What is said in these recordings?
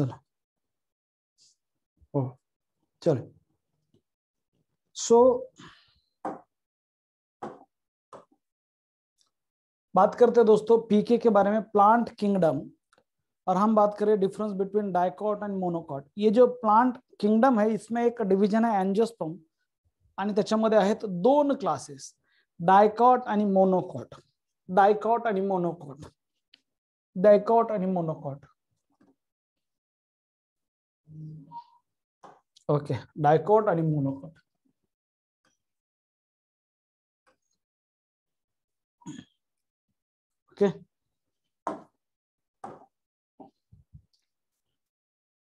चलो ओ चलो सो बात करते हैं दोस्तों पीके के बारे में प्लांट किंगडम और हम बात करें difference between dicot and monocot ये जो प्लांट किंगडम है इसमें एक डिविजन है अँजिओस्पम दोन क्लासेस डायकॉट आणि मोनोकॉट डायकॉट आणि मोनोकॉट डायकॉट आणि मोनोकॉट ओके डायकोट आणि मोनोकोट ओके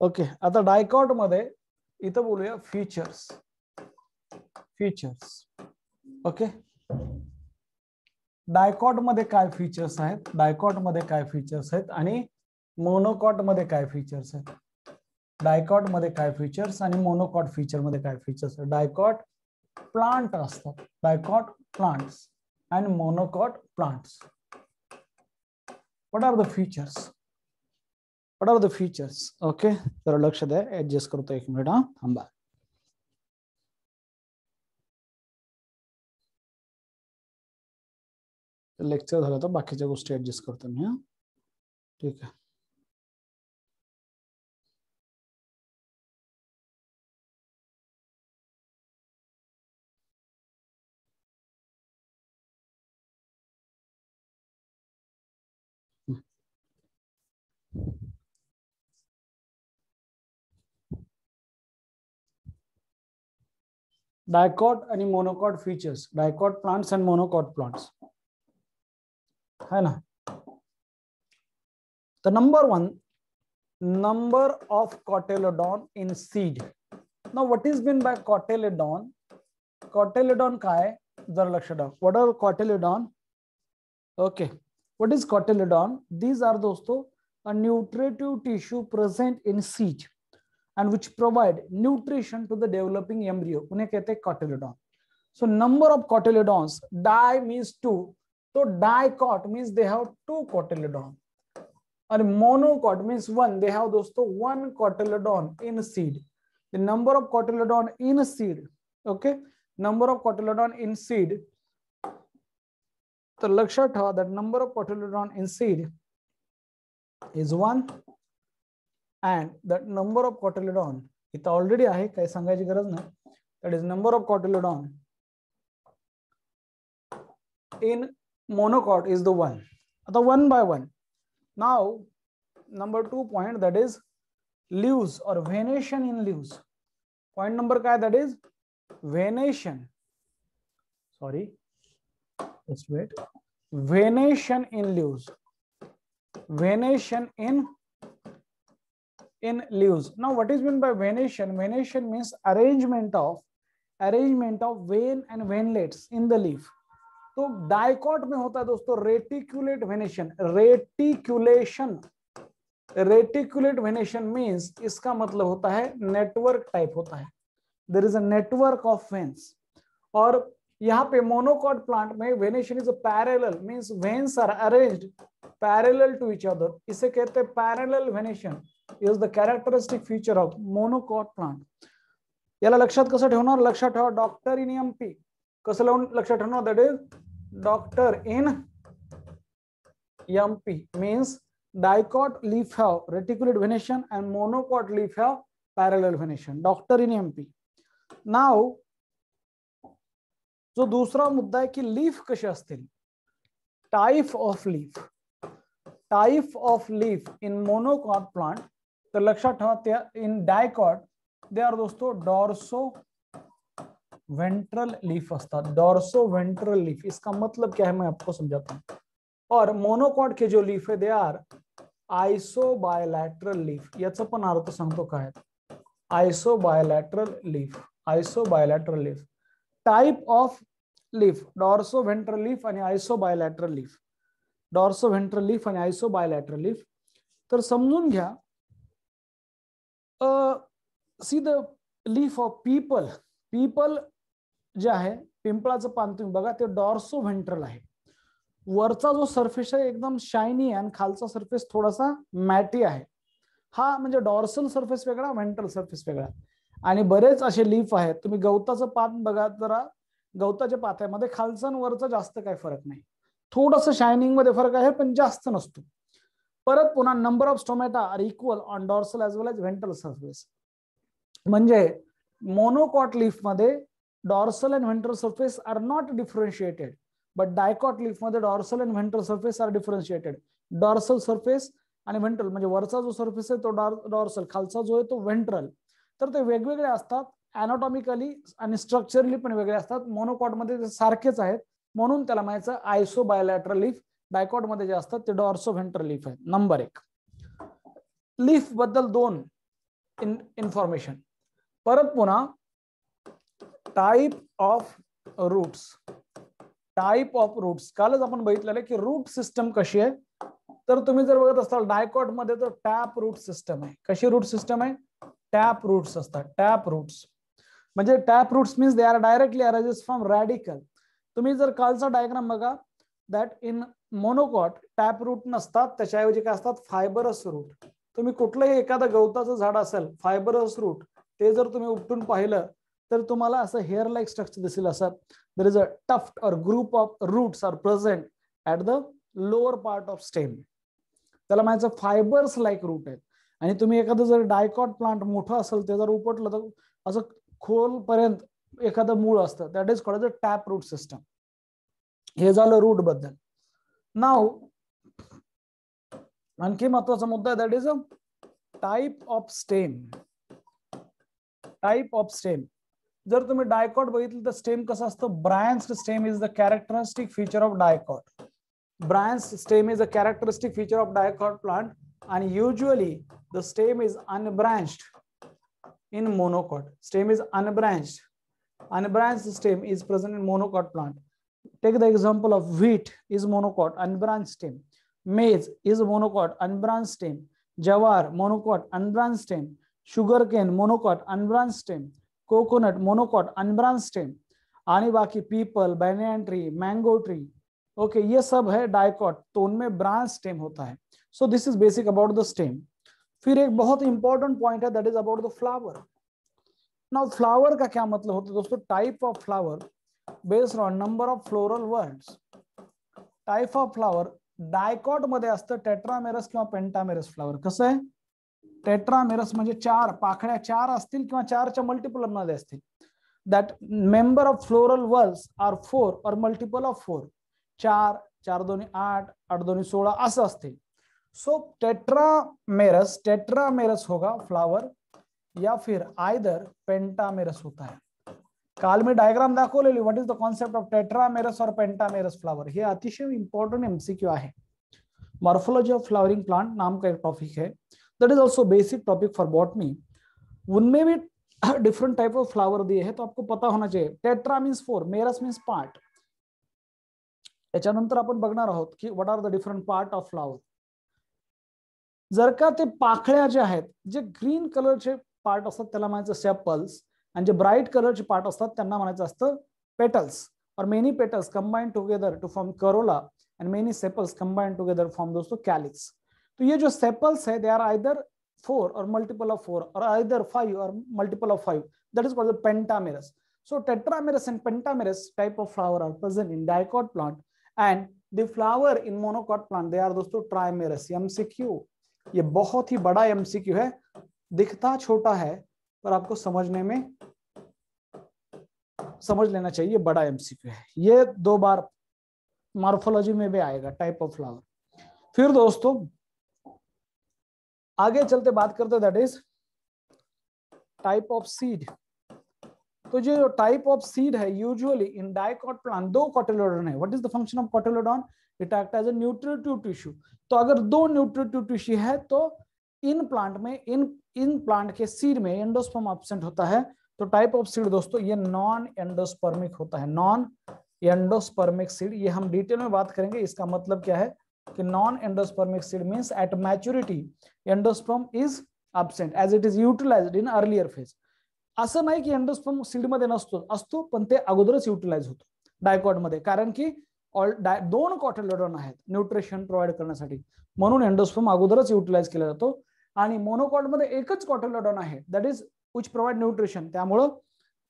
ओके आता डायकॉट मध्ये इथं बोलूया फीचर्स फीचर्स ओके डायकॉट मध्ये काय फीचर्स आहेत डायकॉट मध्ये काय फीचर्स आहेत आणि मोनोकॉट मध्ये काय फीचर्स आहेत डायकॉट मध्ये काय फीचर्स आणि मोनोकॉट फीचर मध्ये काय फीचर्स डायकॉट प्लांट असतात dicot plants and monocot plants what are the features what are the features okay तर लक्ष द्या ऍडजस्ट करतो एक मिनिट हा थांबा लेक्चर झालं तर बाकीच्या गोष्टी ऍडजस्ट करतो मी हा ठीक आहे dicot and monocot features dicot plants and monocot plants है ना तो number one number of cotyledon in seed now what is been by cotyledon cotyledon का है जर लक्ष what are cotyledon okay what is cotyledon these are दोस्तों nutritive tissue present in seed and which provide nutrition to the developing embryo. cotyledon. So number of cotyledons, di means two. So dicot means they have two cotyledon. And monocot means one. They have two, one cotyledon in seed. The number of cotyledon in seed, okay? Number of cotyledon in seed. तर लक्षात ठेवा that number of cotyledon in seed is and that number of cotyledon it already ahe काही सांगायची garaj nahi that is number of cotyledon in monocot is the one the one by one now number 2 point that is leaves or venation in leaves point number kya that is venation sorry let's wait venation in leaves venation in in leaves. Now, what is meant by venation? Venation means arrangement of arrangement of vein and venlets in the leaf. तो dicot में होता है दोस्तों reticulate venation reticulation reticulate venation means इसका मतलब होता है network type होता है there is network of veins और यहाँ पे मोनोकॉट प्लांट में venation is a parallel means veins are arranged parallel to each other इसे कहते हैं parallel venation is the characteristic feature of monocot plant याला lakshat kasa thevnar लक्षात ठेवा doctor in mp kasa laun लावून thevnar that is doctor in in means dicot leaf dicot leaf venation and monocot leaf monocot leaf venation doctor in doctor in जो दूसरा मुद्दा है कि leaf कश type of leaf type of leaf in monocot plant तो लक्षा in dicot they are दोस्तों dorsoventral leaf असतात डॉर्सो वेंट्रल लीफ इसका मतलब क्या है मैं आपको समझाता हूँ और मोनोकॉट के जो लीफ है they are isobilateral leaf याचा अर्थ सांगतो काय leaf isobilateral leaf type of leaf dorsoventral leaf आणि iso leaf dorsoventral leaf and isobilateral leaf तो समझुन घया see the leaf of peepal peepal जे आहे पिंपळाचं पान तुम्ही बघा ते डॉर्सो व्हेंट्रल आहे वरचा जो सरफेस आहे एकदम शायनी आहे आणि खालचा सरफेस थोडासा मॅटी आहे हा म्हणजे डॉर्सल सरफेस वेगळा व्हेंट्रल सरफेस वेगळा आणि बरेच असे लीफ आहेत तुम्ही गवताचं पान बघा जरा गवताच्या पात्यामध्ये खालचा आणि वरचा जास्त काही फरक नाही थोडस शायनिंग मध्ये फरक आहे पण जास्त नसतो परत पुन्हा number of stomata are equal on dorsal as well as ventral surface म्हणजे मोनोकॉट लीफ मध्ये dorsal and ventral surface are not differentiated but dicot leaf मध्ये dorsal and ventral surface are differentiated dorsal surface आणि ventral म्हणजे वरचा जो surface आहे तो dorsal खालचा जो आहे तो व्हेंट्रल तर ते वेगवेगळे असतात अॅनाटॉमिकली आणि स्ट्रक्चरली पण वेगळे असतात मोनोकॉटमध्ये ते सारखेच आहेत म्हणून त्याला म्हणायचं आयसो बायोलॅट्रल लीफ डायकॉट मध्य डॉर्सो व्हेंट्रल लीफ है नंबर एक लीफ बदल दोन इन्फॉर्मेशन पर type of roots type of roots काल आपण बघितलेलं की रूट सिस्टम कश है तर तुम्हें जर बढ़त डायकॉट मध्य तो टैप रूट सिस्टम है कश रूट सिस्टम है tap roots tap roots tap roots mean they are directly arises from radicle तुम्हें जर काल डायग्राम बघा that in monocot tap root नसतात त्याच्याऐवजी काय असतात फायबरस रूट तुम्ही कुठलंही एखादं गवताचं झाड असेल फायबरस रूट ते जर तुम्ही उपटून पाहिलं तर तुम्हाला असं हेअर लाईक स्ट्रक्चर दिसेल असं there is a tuft or group of roots are present at the lower part of stem त्याला म्हणायचं फायबर्स लाईक रूट आहेत आणि तुम्ही एखादं जर डायकॉट प्लांट मोठं असेल ते जर उपटलं तर असं खोलपर्यंत एखादं मूळ असतं that is called tap root system हे रूट बदल नाउ आणखी महत्वाचा मुद्दा that is a type of stem type of stem जर तुम्हें डायकॉट बघितलं स्टेम कसा असतं branched stem is the characteristic feature of dicot branched stem is a characteristic feature of dicot plant and usually the stem is unbranched in monocot stem is unbranched unbranched stem is present in monocot plant Take the example of wheat is monocot, unbranched stem. Maize is monocot, unbranched stem. Jawar, monocot, unbranched stem. Sugarcane, monocot, unbranched stem. Coconut, monocot, unbranched stem. आने baki people banyan tree mango tree okay ये सब है dicot तो उनमें branch stem होता है so this is basic about the stem फिर एक बहुत इंपॉर्टेंट पॉइंट है that is about the flower now flower का क्या मतलब होता है दोस्तों type of flower based on number of floral whorls type of flower dicot मध्ये असतं टेट्रामेरस किंवा पेंटामेरस फ्लावर कसं आहे टेट्रामेरस म्हणजे चार पाखड्या चार असतील किंवा चारच्या मल्टिपल मध्ये असतील that member of floral whorls are four और मल्टिपल ऑफ फोर चार चार दोन्ही आठ आठ दोन्ही सोळा असं असतील सो टेट्रामेरस टेट्रामेरस होगा फ्लावर या फिर आयदर पेंटामेरस होता है काल मी डायग्राम दाखवलेली what is the concept of tetramerous और पेंटामेरस फ्लावर हे अतिशय इम्पॉर्टंट एमसीक्यू आहे मॉर्फोलॉजी ऑफ फ्लावरिंग प्लांट नाम का एक टॉपिक है that is also basic topic for botany उनमें भी डिफरेंट टाइप ऑफ फ्लावर दिए है तो आपको पता होना चाहिए tetra means four merous means part त्याच्यानंतर आपण बघणार आहोत की what are the different part of flower जर का ते पाखळ्या ज्या आहेत जे ग्रीन कलरचे पार्ट असतात त्याला म्हणायचं सेपल्स आणि ब्राइट कलर के पार्ट आता त्यांना म्हणायचं पेटल्स और many petals combined together to form corolla and many sepals combined together form दोस्तों कैलिक्स तो ये जो सेपल्स है दे आर आइदर फोर और मल्टीपल ऑफ फोर और आइदर फाइव और multiple of five that is called pentamerous so tetramerous and pentamerous type of flower are present in dicot plant and the flower in monocot plant they are दोस्तों trimerous MCQ ये बहुत ही बड़ा MCQ है दिखता छोटा है पर आपको समझने में समझ लेना चाहिए बड़ा एमसीक्यू है ये दो बार मार्फोलॉजी में भी आएगा टाइप ऑफ फ्लावर फिर दोस्तों आगे चलते बात करते that is type of seed तो जो टाइप ऑफ सीड है यूजुअली इन डायकॉट प्लांट दो कॉटेलोडन है what is the function of cotyledon it act as a nutritive tissue तो अगर दो न्यूट्रिटिव टिश्यू है तो इन प्लांट में इन इन प्लांट के सीड में एंडोस्पर्म एबसेंट होता है तो टाइप ऑफ सीड दोस्तों ये नॉन एंडोस्पर्मिक होता है नॉन एंडोस्पर्मिक सीड ये हम डिटेल में बात करेंगे इसका मतलब क्या है कि non endospermic seed means at maturity endosperm is absent as it is utilise in earlier phase असं नाही की एंडोस्पर्म सीड मध्ये नसतो असतो पण ते अगोदरच युटिलाइज होतो मध्ये कारण की ऑल डाय दोन कॉटलडॉन आहेत न्यूट्रिशन प्रोव्हाइड करण्यासाठी म्हणून एंडोस्पर्म अगोदरच युटिलाइज केला जातो आणि मोनोकॉटमध्ये एकच कॉटोलोडॉन आहे that is which provide nutrition त्यामुळं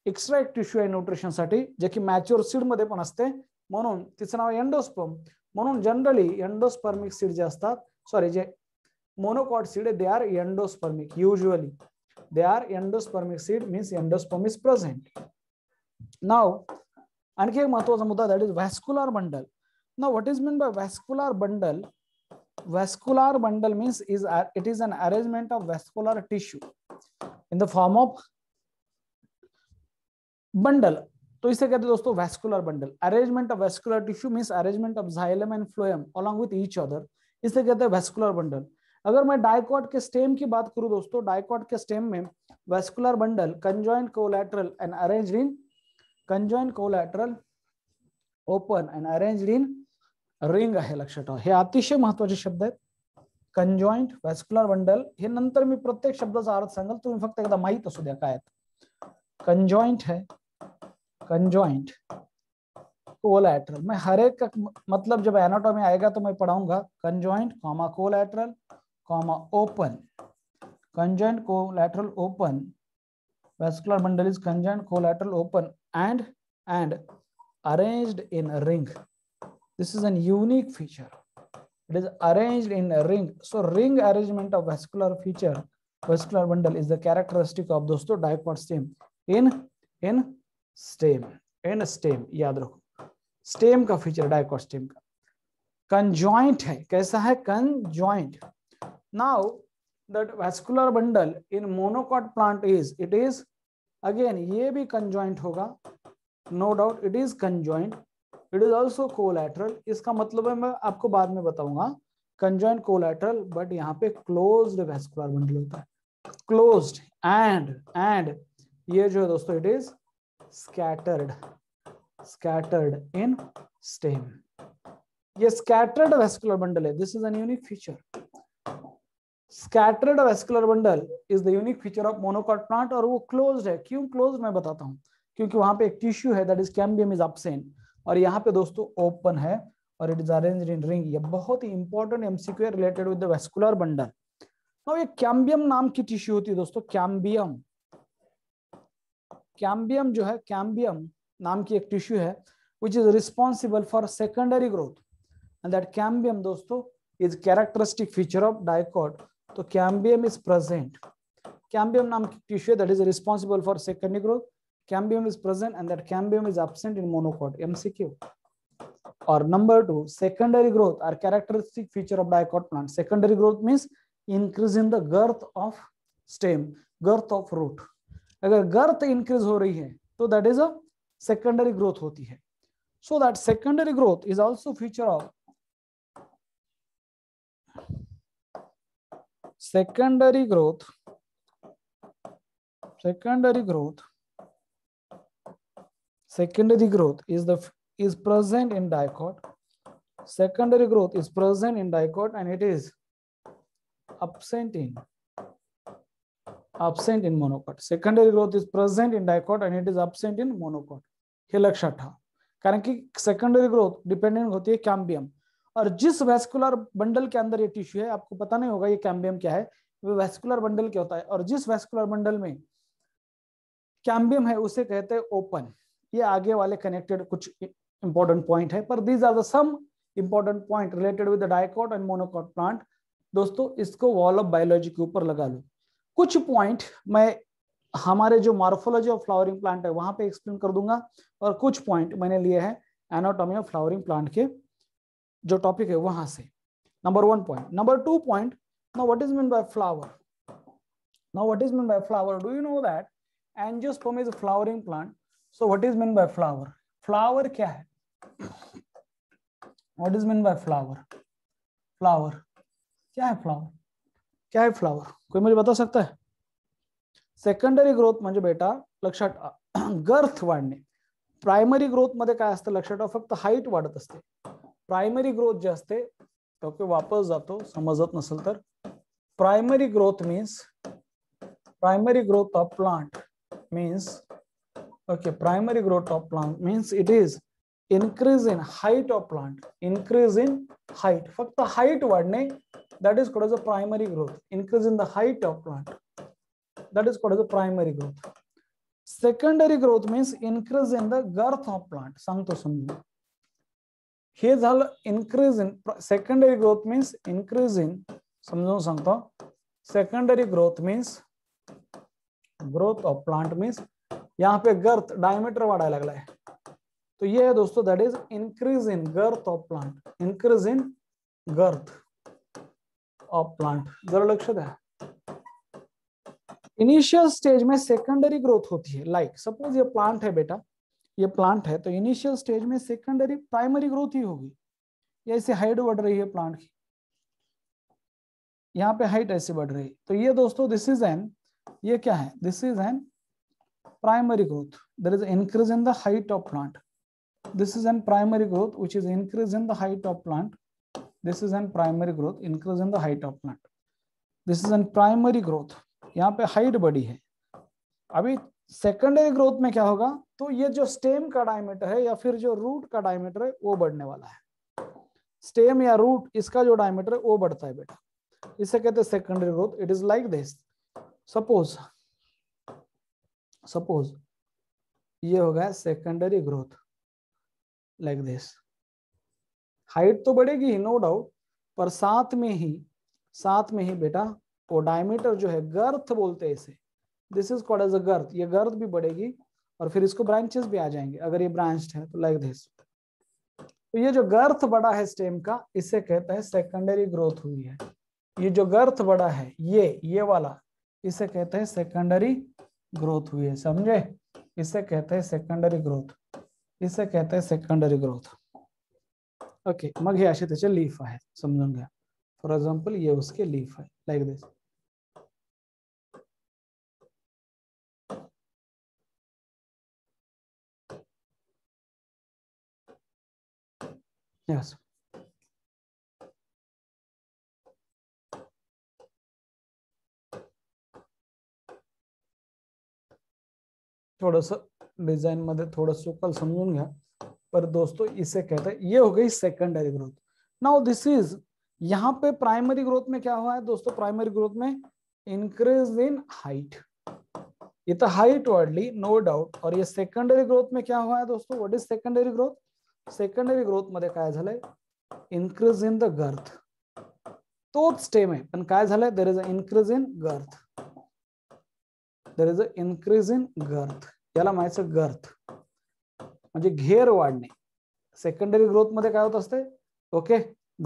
एक्स्ट्रा एक टिश्यू आहे न्यूट्रिशनसाठी जे की मॅच्युअर मध्ये पण असते म्हणून तिचं नाव एंडोस्पर्म म्हणून जनरली एंडोस्पर्मिक सीड जे असतात सॉरी जे monocot seed they are endospermic usually they are endospermic seed means endosperm is present now आणखी एक महत्वाचा मुद्दा that is vascular bundle now what is mean by vascular bundle vascular bundle means is uh, it is an arrangement of vascular tissue in the form of bundle तो इसे कहते हैं दोस्तों vascular bundle arrangement of vascular tissue mean arrangement of xylem and phloem along with each other इसे कहते हैं vascular bundle अगर मैं डायकॉट के स्टेम की बात करूं दोस्तों डायकॉट के स्टेम में vascular bundle conjoint collateral and arranged in conjoint collateral open and arranged in ring है लक्षात ठेवा हे अतिशय शब्द है कंजॉइंट व्हॅस्क्युलर बंडल हे नंतर मी प्रत्येक अर्थ संगल तुम्हें फिर एक महित कंजॉइंट है कंजॉइंट कोलैटरल मैं हर एक मतलब जब एनाटॉमी आएगा तो मैं पढ़ाऊंगा conjoint comma collateral comma open conjoint collateral open vascular bundle is conjoint collateral open and and arranged in ring This is an unique feature. It is arranged in a ring. So ring arrangement of vascular feature, vascular bundle is the characteristic of those two dipod stem. In in stem, in a stem, yaad rakho Stem ka feature dipod stem ka Conjoint hai kaisa hai Conjoint. Now that vascular bundle in monocot plant is it is again ye bhi conjoint hoga No doubt it is conjoint. It is also collateral इसका मतलब है मैं आपको बाद में बताऊंगा कंजॉइन collateral but यहाँ पे क्लोज वेस्कुलर बंडल होता है क्लोज एंड एंड ये जो है दोस्तों it is scattered scattered in stem ये स्कैटर्ड वेस्कुलर बंडल है this is an unique feature scattered vascular bundle is the unique feature of monocot plant और वो क्लोज है क्यों क्लोज मैं बताता हूँ क्योंकि वहां पे एक टिश्यू है that is cambium is absent और यहाँ पे दोस्तों ओपन है और it is arrange in ring ये बहुत ही important MCQ related with vascular bundle और ये कैम्बियम नाम की टिश्यू होती है दोस्तों कैम्बियम कैम्बियम जो है कैम्बियम नाम की एक टिश्यू है which is responsible for secondary growth and that cambium दोस्तों is characteristic feature of dicot तो कैम्बियम इज प्रेजेंट कैम्बियम नाम की टिश्यू है that is responsible for secondary growth cambium is present and that cambium is absent in monocot mcq or number 2 secondary growth are characteristic feature of dicot plant secondary growth means increase in the girth of stem girth of root agar girth increase ho rahi hai तो that is a secondary growth hoti hai so that secondary growth is also feature of secondary growth secondary growth secondary growth is the is present in dicot secondary growth is present in dicot and it is absent in absent in monocot secondary growth is present in dicot and it is absent in monocot he लक्षात tha karan ki secondary growth dependent hoti hai cambium और जिस vascular bundle के अंदर ये tissue है आपको पता नहीं होगा ये कैम्बियम क्या है वेस्कुलर बंडल क्या होता है और जिस वेस्कुलर बंडल में कैम्बियम है उसे कहते हैं ओपन ये आगे वाले कनेक्टेड कुछ इंपॉर्टेंट पॉइंट है पर these are the some important point related with dicot and monocot plant दोस्तों इसको वॉल ऑफ बायोलॉजी के ऊपर लगा लो कुछ पॉइंट मैं हमारे जो मार्फोलॉजी ऑफ फ्लावरिंग प्लांट है वहां पे एक्सप्लेन कर दूंगा और कुछ पॉइंट मैंने लिए हैं एनाटॉमी ऑफ फ्लावरिंग प्लांट के जो टॉपिक है वहां से number one point number two point now what is mean by flower now what is mean by flower do you know that angiosperm is flowering plant so what is mean by flower flower क्या है what is mean by flower flower क्या है flower क्या है flower कोई मुझे बता सकता है सेकेंडरी ग्रोथ मे बेटा लक्ष्य गर्थ वाढ़ने प्राइमरी ग्रोथ मध्य लक्ष्य असतं लक्षात ठेवा फक्त ग्रोथ जे असते ओके वापस जो समझत नसेल तर primary growth means primary growth of plant means okay primary growth of plant means it is increase in height of plant increase in height For the height वाढणे that is called as a primary growth increase in the height of plant that is called as a primary growth secondary growth means increase in the girth of plant सांगतो समजून increase in secondary growth means increase in secondary growth means growth of plant means यहाँ पे गर्थ diameter वाला लगला है तो ये है दोस्तों that is increase in girth of plant increase in girth of plant जरा लक्ष्य द्या इनिशियल स्टेज में सेकेंडरी ग्रोथ होती है लाइक like, सपोज ये प्लांट है बेटा ये प्लांट है तो इनिशियल स्टेज में सेकेंडरी प्राइमरी ग्रोथ ही होगी या ऐसे हाइट बढ़ रही है प्लांट की यहाँ पे हाइट ऐसे बढ़ रही है तो ये दोस्तों दिस इज एन ये क्या है this is an primary growth. There is increase in the height of plant. This is an primary growth, which is increase in the height of plant. This is an primary growth, increase in the height of plant. This is an primary growth. yahan pe height badi hai अभी secondary growth में क्या होगा तो ये जो stem का diameter है या फिर जो रूट का डायमीटर है वो बढ़ने वाला है स्टेम या रूट इसका जो डायमीटर है वो बढ़ता है बेटा इसे कहते हैं secondary growth it is like this suppose suppose ये हो गया secondary growth like this height तो बढ़ेगी ही नो डाउट पर साथ में ही साथ में ही बेटा वो डायमीटर जो है गर्थ बोलते हैं इसे this is called as a girth ये गर्थ भी बढ़ेगी और फिर इसको ब्रांचेस भी आ जाएंगे अगर ये ब्रांच है तो लाइक दिस तो ये जो गर्थ बड़ा है स्टेम का इसे कहते हैं सेकेंडरी ग्रोथ हुई है ये जो गर्थ बड़ा है ये ये वाला इसे कहते हैं सेकेंडरी ग्रोथ हुई है समझे इसे कहते हैं सेकेंडरी ग्रोथ इसे कहते हैं सेकेंडरी ग्रोथ ओके मग हे लीफ है समझ फॉर एक्झाम्पल ये उसके लीफ है लाइक दिस Yes. थोडस डिझाईन मध्ये थोडं सुकल समजून गया पर दोस्तों इसे कहते हैं ये हो गई secondary growth now this is यहाँ पे प्राइमरी ग्रोथ में क्या हुआ है दोस्तों प्राइमरी ग्रोथ में इंक्रीज इन हाइट तो हाइट वर्डली नो डाउट और ये सेकेंडरी ग्रोथ में क्या हुआ है दोस्तों what is secondary growth secondary growth मध्य इंक्रीज इन द गर्थ तो स्टेम है काय there is a increase in girth there is a increase in girth याला म्हणायचं गर्थ म्हणजे घेर वाढणे सेकंडरी ग्रोथ मध्ये काय होत असते ओके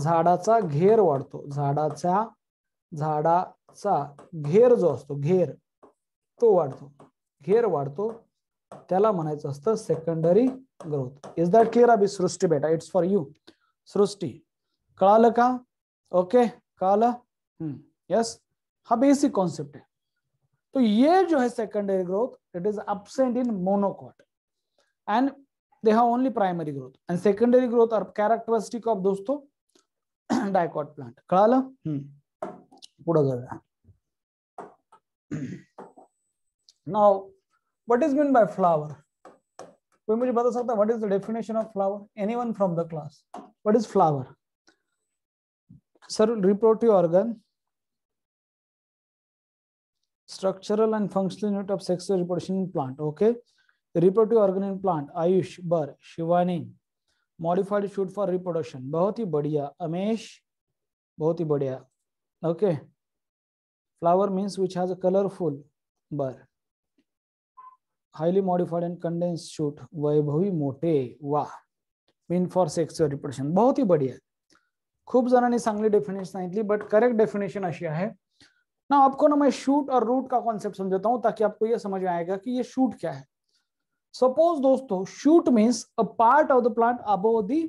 झाडाचा घेर वाढतो झाडाचा झाडाचा घेर जो असतो घेर तो वाढतो घेर वाढतो त्याला म्हणायचं असतं secondary growth is that clear अबी सृष्टी बेटा इट्स फॉर यू सृष्टी कळालं का ओके कळालं येस हा बेसिक कॉन्सेप्ट आहे तो ये जो है secondary growth it is absent in monocot and they have only primary growth and secondary growth are characteristic of दोस्तों डायकॉट प्लांट कळालं पुढे जाऊया now what is mean by flower कोई मुझे बता सकता है what is the definition of flower anyone from the class what is flower sir reproductive organ structural and functional unit of sexual reproduction in plant. Okay. Reproductive organ in plant. Ayush, bar Shivani. Modified shoot for reproduction. bahut बहुत ही बढ़िया अमेश बहुत ही बढ़िया okay flower means which has colourful बर highly modified and condensed shoot Vaibhavi मोठे वाह mean for sexual repression बहुत ही बढिया खूप जणांनी sangli definition aitli but correct definition ashi ahe ना आपको ना मैं शूट और रूट का कॉन्सेप्ट समझाता हूं ताकि आपको यह समझ में आएगा कि ये शूट क्या है सपोज दोस्तों shoot means a part of the plant above the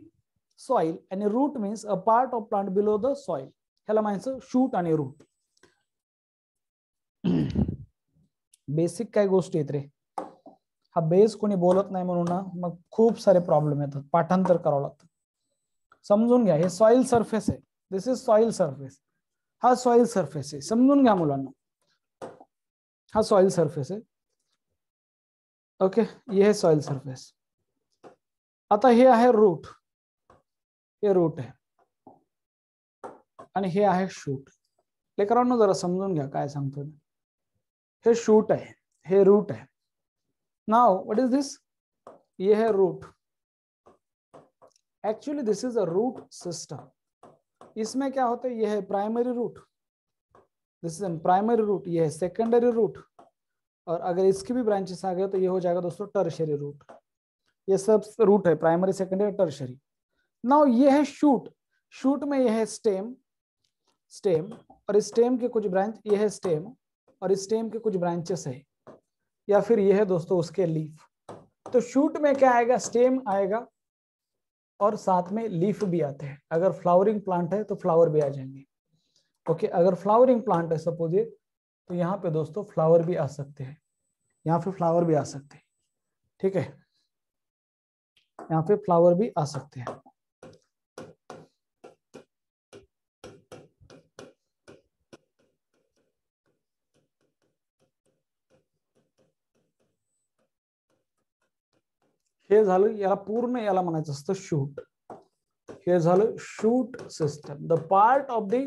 soil and root means a part of plant below the soil ह्याला म्हणायचं शूट ए रूट बेसिक काय गोष्टी आहेत रे हा बेस कोणी बोलत नाही म्हणून ना मग खूप सारे प्रॉब्लेम येतात तो, पाठांतर करावं लागतं समजून घ्या हे सॉइल सरफेस आहे दिस इज सॉइल सरफेस हा सॉइल सरफेस है समझून घ्या हा सॉइल सरफेस है ओके ये है सॉइल सरफेस आता हे है रूट ये रूट है हे है शूट लेकर जरा समझुन घ्या शूट है हे रूट है नाउ व्हाट इज दिस ये है root actually this is a root system इसमें क्या होता है यह है primary root this is primary root यह है सेकेंडरी रूट और अगर इसकी भी ब्रांचेस आ गए तो ये हो जाएगा दोस्तों टर्शरी रूट ये सब रूट है प्राइमरी सेकेंडरी टर्शरी नाउ ये है शूट शूट में यह है स्टेम स्टेम और स्टेम के कुछ ब्रांच ये है स्टेम और स्टेम के कुछ ब्रांचेस है या फिर यह है दोस्तों उसके लीफ तो शूट में क्या आएगा स्टेम आएगा और साथ में लीफ भी आते हैं अगर फ्लावरिंग प्लांट है तो फ्लावर भी आ जाएंगे ओके अगर फ्लावरिंग प्लांट है सपोज ये तो यहाँ पे दोस्तों फ्लावर भी आ सकते हैं यहाँ पे फ्लावर भी आ सकते हैं ठीक है यहाँ पे फ्लावर भी आ सकते हैं हे झालं याला पूर्ण याला म्हणायचं असतं शूट हे झालं shoot system the part of the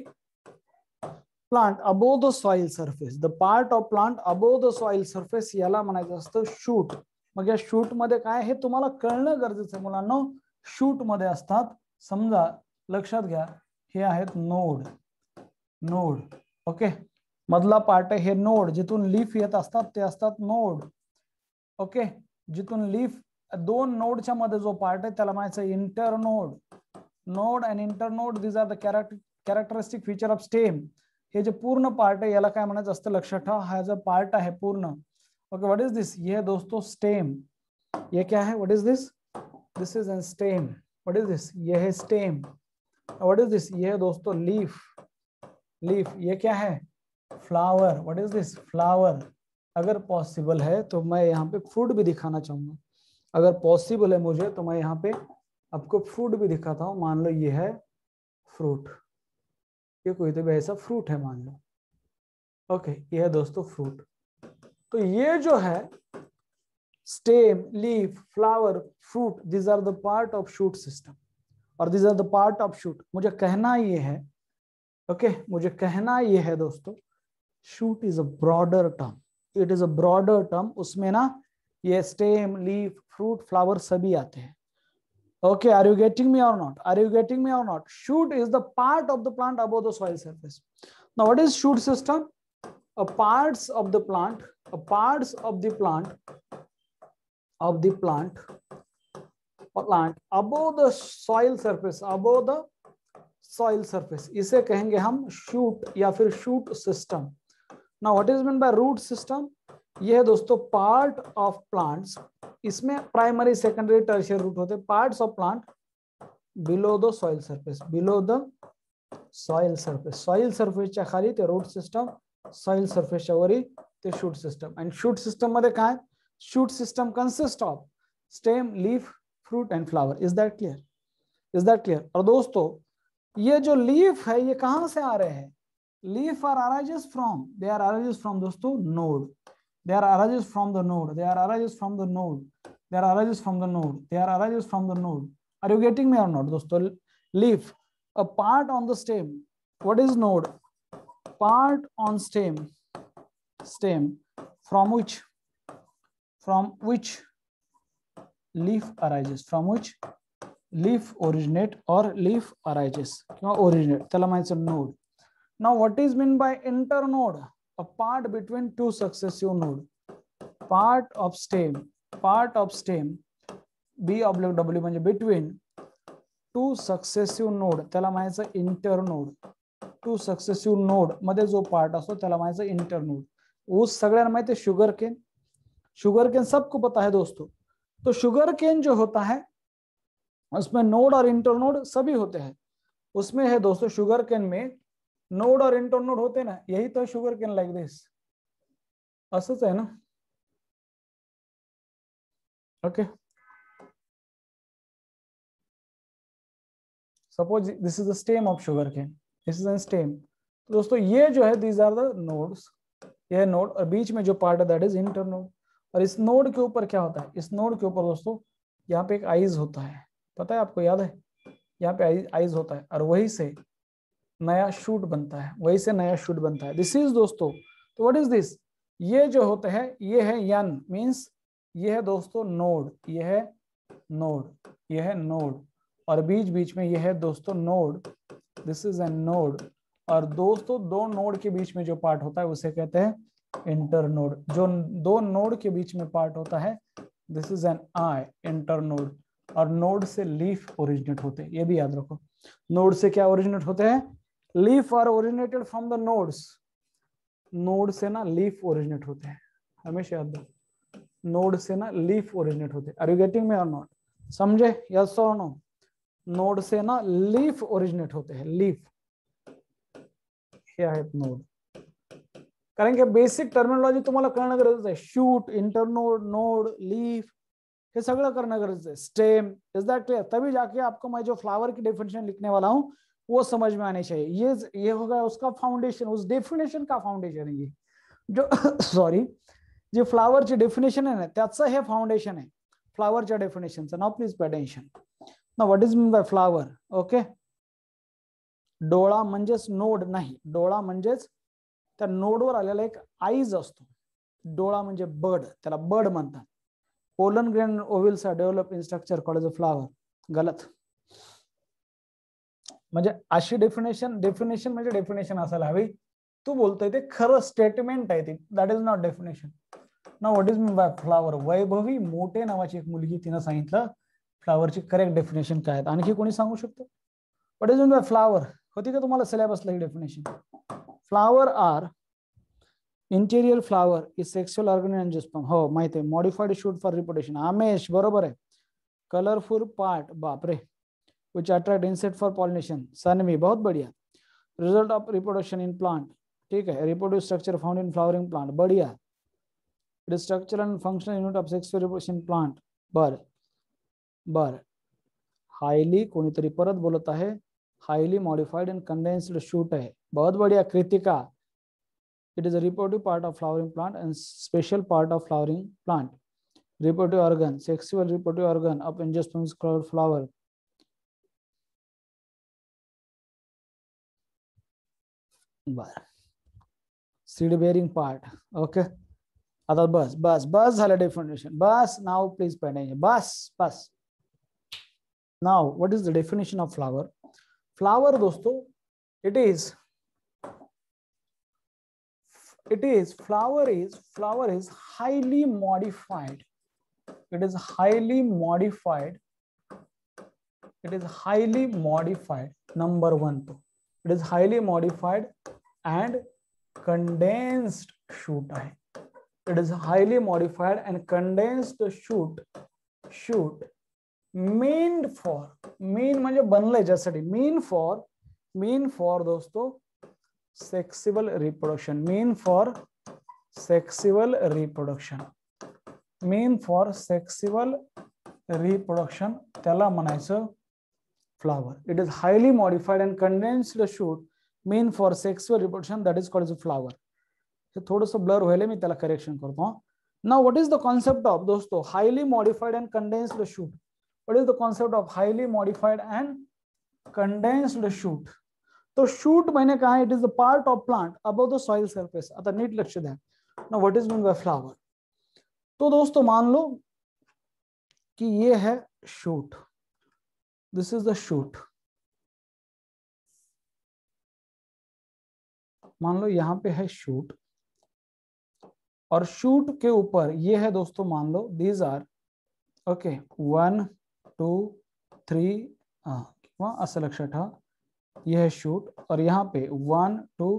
plant above the soil surface the part of plant above the soil surface याला म्हणायचं असतं शूट मग या शूट मध्ये काय हे तुम्हाला कळणं गरजेचं आहे मुलांना शूट मध्ये असतात समजा लक्षात घ्या हे आहेत नोड नोड ओके मधला पार्ट आहे हे नोड जिथून लीफ येत असतात ते असतात नोड ओके जिथून लीफ दोन नोड ऐसी मध्य जो पार्ट है त्याला म्हणायचं internode node and internode these are the character characteristic feature of stem हे जो पूर्ण पार्ट है याला हा जो पार्ट है पूर्ण ओके व्हाट इज दिस ये दोस्तों स्टेम ये क्या है what is this this is an stem what is this ये है स्टेम व्हाट इज दिस ये है दोस्तों लीफ लीफ ये क्या है flower what is this flower अगर पॉसिबल है तो मैं यहाँ पे फ्रूट भी दिखाना चाहूंगा अगर पॉसिबल है मुझे तो मैं यहाँ पे आपको फ्रूट भी दिखाता हूँ मान लो ये है फ्रूट ये कोई तो ऐसा फ्रूट है मान लो ओके ये है दोस्तों फ्रूट तो ये जो है stem leaf flower fruit these are the part of shoot system और these are the part of shoot मुझे कहना ये है ओके okay, मुझे कहना ये है दोस्तों shoot is a broader term it is a broader term उसमें ना ये स्टेम लीफ फ्रूट फ्लावर सभी आते हैं okay are you getting me और not are you getting me और not shoot is the part of the plant above the soil surface now what is shoot system a parts of the plant a parts of the plant of the plant plant above the soil surface above the soil surface इसे कहेंगे हम shoot या फिर shoot system ना what is mean by root system ये है दोस्तों part of plants इसमें प्राइमरी सेकेंडरी टर्शियर रूट होते part of plant below the soil surface below the soil surface soil surface खाली रूट सिस्टम सॉइल सर्फेस वरी shoot system and shoot system मध्य काय shoot system consist of stem leaf fruit and flower is that clear is that clear और दोस्तों ये जो leaf है ये कहां से आ रहे हैं leaf are arises from they are arises from दोस्तों node there arises from the node there arises from the node there arises from the node there arises from the node are you getting me or not dosto leaf a part on the stem what is node part on stem stem from which from which leaf arises from which leaf originate or leaf arises किंवा originate त्याला म्हणायचं node now what is meant by internode a part between two successive node part of stem part of stem b oblique w म्हणजे between two successive node त्याला म्हणायचं internode two successive node मध्ये जो part असतो त्याला म्हणायचं inter node ऊस सगळ्यांना माहिती है शुगर केन शुगर केन सबको पता है दोस्तों तो शुगर केन जो होता है उसमें नोड और इंटर नोड सभी होते हैं उसमें है दोस्तों शुगर केन में नोड और इंटर नोड होते ना यही तो शुगर केन लाइक दिस असच है ना okay suppose this is the stem of sugarcane this is an stem तो दोस्तों ये जो है दीज आर द नोड्स ये नोड और बीच में जो पार्ट है दैट इज इंटर नोड और इस नोड के ऊपर क्या होता है इस नोड के ऊपर दोस्तों यहाँ पे एक आइज होता है पता है आपको याद है यहाँ पे आइज होता है और वही से नया शूट बनता है वही से नया शूट बनता है दिस इज दोस्तों तो व्हाट इज दिस ये जो होता है ये है यन मीन्स ये है दोस्तों नोड ये है नोड ये है नोड और बीच बीच में ये है दोस्तों node this is a node और दोस्तों दो नोड के बीच में जो पार्ट होता है उसे कहते हैं इंटर नोड जो दो नोड के बीच में पार्ट होता है this is an I internode और नोड से लीफ ओरिजिनेट होते हैं ये भी याद रखो नोड से क्या ओरिजिनेट होते हैं leaf are originated from the nodes node से ना लीफ ओरिजिनेट होते हैं हमेशा याद नोड से ना लीफ ओरिजिनेट होते हैं are you getting me or not समझे यस और नो नोड से ना लीफ ओरिजिनेट होते हैं लीफ क्या है नोड कारण की बेसिक टर्मिनोलॉजी तुम्हारा कहना गरज है शूट इंटरनोड नोड लीफ हे सग करणं गरजेचं स्टेम इज दैट क्लियर तभी जाके आपको मैं जो फ्लावर की डेफिनेशन लिखने वाला हूँ वो समझ में आने चाहिए ये ये होगा उसका फाउंडेशन उस डेफिनेशन का फाउंडेशन है ये जो सॉरी जे ची डेफिनेशन आहे ना त्याच हे फाउंडेशन आहे फ्लावरच्या डेफिनेशनचं नाव प्लीज पे ना what is mean by flower okay डोळा म्हणजेच नोड नाही डोळा म्हणजेच त्या नोडवर आलेला एक आईज असतो डोळा म्हणजे बर्ड त्याला बर्ड म्हणतात pollen grain ovules are develop in structure college of flower गलत म्हणजे अशी डेफिनेशन डेफिनेशन म्हणजे डेफिनेशन असायला हवी तू बोलतोय ते खरं स्टेटमेंट आहे ते दॅट इज नॉट डेफिनेशन ना what is mean by flower Vaibhavi Mothe नावाची एक मुलगी तिनं सांगितलं फ्लावरची करेक्ट डेफिनेशन काय आणखी कोणी सांगू शकतो what is mean by flower होती का तुम्हाला सिलेबसला ही definition flower are interior flower is sexual पण हो माहिती आहे modified shoot for reproduction Amesh बरोबर आहे कलरफुल पार्ट बापरे which attract insect for pollination Sanmi बहुत बढ़िया result of reproduction in plant ठीक है reproduce structure found in flowering plant बढ़िया structure and functional unit of sex reproduction plant बर बर हाईली कोणीतरी परत बोलत आहे highly modified and condensed shoot आहे बहुत बढ़िया Kritika it is reproductive part of flowering plant and special part of flowering plant reproductive organ sexual reproductive organ of इंजस्ट फ्लावर बर सीड बेरिंग पार्ट ओके आता बस बस बस झालं डेफिनेशन बस नाव प्लीज पेंडायचे बस बस now what is the definition of flower flower दोस्तों it is it is flower is flower is highly modified it is highly modified it is highly modified number 1 to it is highly modified and condensed shoot It is highly modified and condensed shoot shoot mean for mean म्हणजे बनलंय ज्यासाठी mean for mean for दोस्तों sexual reproduction mean for sexual reproduction mean for sexual reproduction त्याला म्हणायचं flower it is highly modified and condensed shoot main for sexual reproduction that is called is flower हे थोडंसं blur व्हायला मैं त्याला correction करतो ना what is the concept of दोस्तों highly modified and condensed shoot what is the concept of highly modified and condensed shoot तो shoot मैंने कहा it is the part of plant above the soil surface आता नीट लक्ष्य द्या ना what is mean by flower तो दोस्तों मान लो कि ये है shoot this is the shoot मान लो यहाँ पे है शूट और शूट के ऊपर ये है दोस्तों मान लो these are okay one two three किंवा असं लक्षात ठेवा ये है शूट और यहाँ पे one two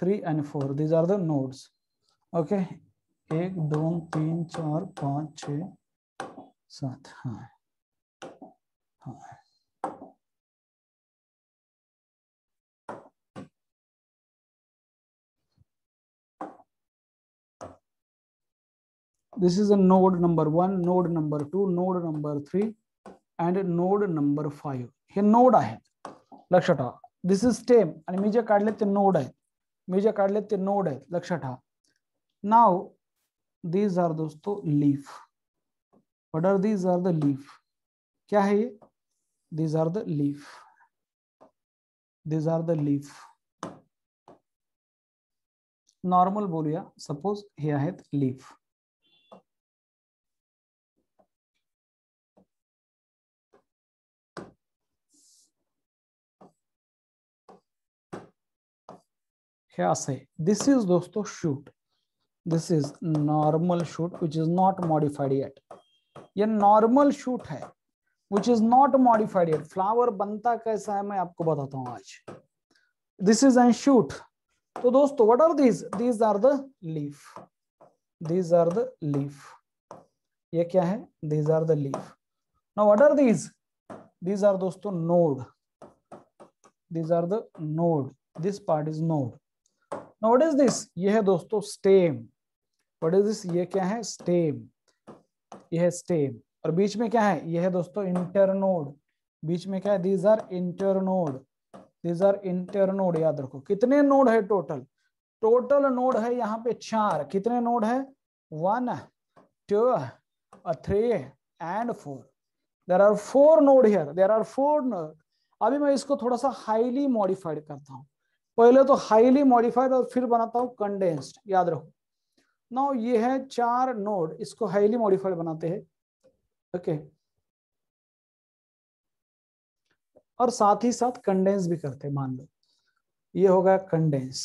three and four these are the nodes okay एक दो तीन चार पाँच छ सात हाँ हाँ this is a node number 1 node number 2 node number 3 and node number 5 हे नोड आहेत लक्षात ठेवा दिस इज स्टेम आणि मी जे काढले ते नोड आहेत मी जे काढले ते नोड आहेत लक्षात ठेवा नाव दीज आर दोस्तों leaf what are these are the leaf क्या है ये these are the leaf these are the leaf normal बोलूया सपोज हे आहेत लीफ क्या असे दिस इज दोस्तों shoot this is normal shoot which is not modified yet ये नॉर्मल शूट है which is not modified yet flower बनता कैसा है मैं आपको बताता हूं आज दिस इज एन शूट तो दोस्तों what are these these are the leaf these are the leaf ये क्या है these are the leaf now what are these these are दोस्तों node these are the node this part is node what is this ये है दोस्तों stem what is this ये क्या है स्टेम ये है स्टेम और बीच में क्या है ये है दोस्तों इंटरनोड बीच में क्या है these are internode these are internode याद रखो कितने नोड है टोटल टोटल नोड है यहाँ पे चार कितने नोड है one two three and four there are four node here there are four node अभी मैं इसको थोड़ा सा हाईली मॉडिफाइड करता हूँ पहले तो हाईली मॉडिफाइड और फिर बनाता हूं कंडेंस्ड याद रखो ना ये है चार नोड इसको हाईली मॉडिफाइड बनाते हैं ओके और साथ ही साथ कंडेंस भी करते हैं मान लो ये हो गया कंडेंस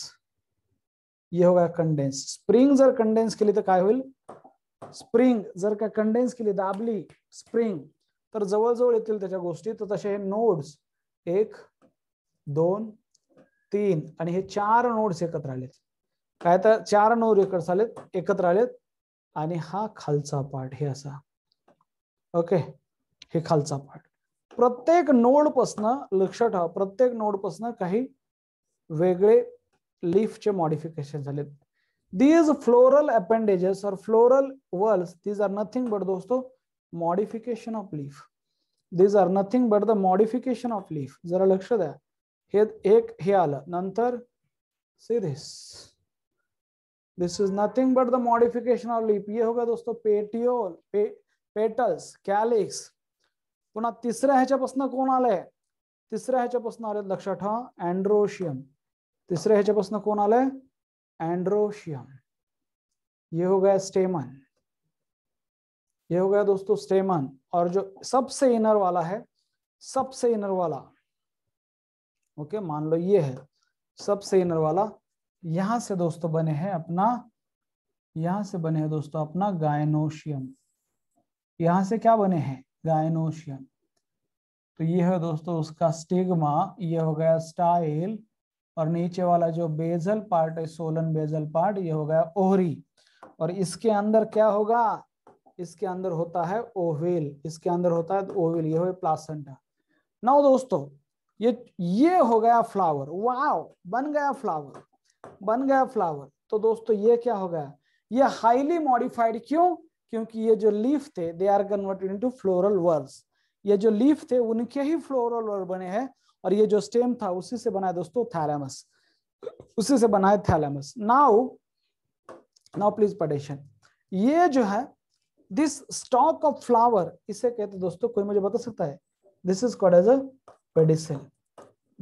ये हो गया कंडेंस स्प्रिंग जर कंडेंस के लिए तो क्या होईल स्प्रिंग जर का कंडेन्स लिए दाबली स्प्रिंग जवर जवर गोष्टी तो तसे नोड्स एक दोन तीन आणि हे चार नोड्स एकत्र आलेत काय तर चार नोड एकत्र आलेत एकत्र आलेत आणि हा खालचा पार्ट हे असा ओके हे खालचा पार्ट प्रत्येक पासन लक्ष ठेवा प्रत्येक नोडपासनं काही वेगळे लीफचे मॉडिफिकेशन झालेत these floral appendages or floral whorls these are nothing but दोस्तों modification of leaf these are nothing but the modification of leaf जरा लक्ष द्या हे एक हे आलं नंतर see this this is nothing but the modification of leaf ये हो गया दोस्तों पेटियोल पे, पेटल्स कॅलिक्स पुन्हा तिसऱ्या ह्याच्यापासून कोण आलंय तिसऱ्या ह्याच्यापासून आलं लक्षात ठेवा अँड्रोशियम तिसऱ्या ह्याच्यापासून कोण आले एंड्रोशियम ये हो गया स्टेमन ये हो गया दोस्तों स्टेमन और जो सबसे इनर वाला है सबसे इनर वाला ओके मान लो ये है सबसे इनर वाला यहां से दोस्तों बने हैं अपना यहां से बने हैं दोस्तों अपना गायनोशियम यहां से क्या बने हैं गायनोशियम तो ये है दोस्तों उसका स्टिग्मा ये हो गया स्टाइल और नीचे वाला जो बेजल पार्ट है सोलन बेजल पार्ट ये हो गया ओहरी और इसके अंदर क्या होगा इसके अंदर होता है ओवेल इसके अंदर होता है ओवेल ये हो प्लासेंटा नाउ दोस्तों ये ये हो गया फ्लावर वाओ बन गया फ्लावर बन गया फ्लावर तो दोस्तों ये क्या हो गया ये हाईली मॉडिफाइड क्यों क्योंकि ये जो लीफ थे they are converted into floral whorls ये जो लीफ थे उनके ही फ्लोरल वर्ब बने हैं और ये जो स्टेम था उसी से बना है दोस्तों थैलेमस उसी से बना है thalamus now now please attention ये जो है दिस स्टॉक ऑफ फ्लावर इसे कहते दोस्तों कोई मुझे बता सकता है this is called as a pedicel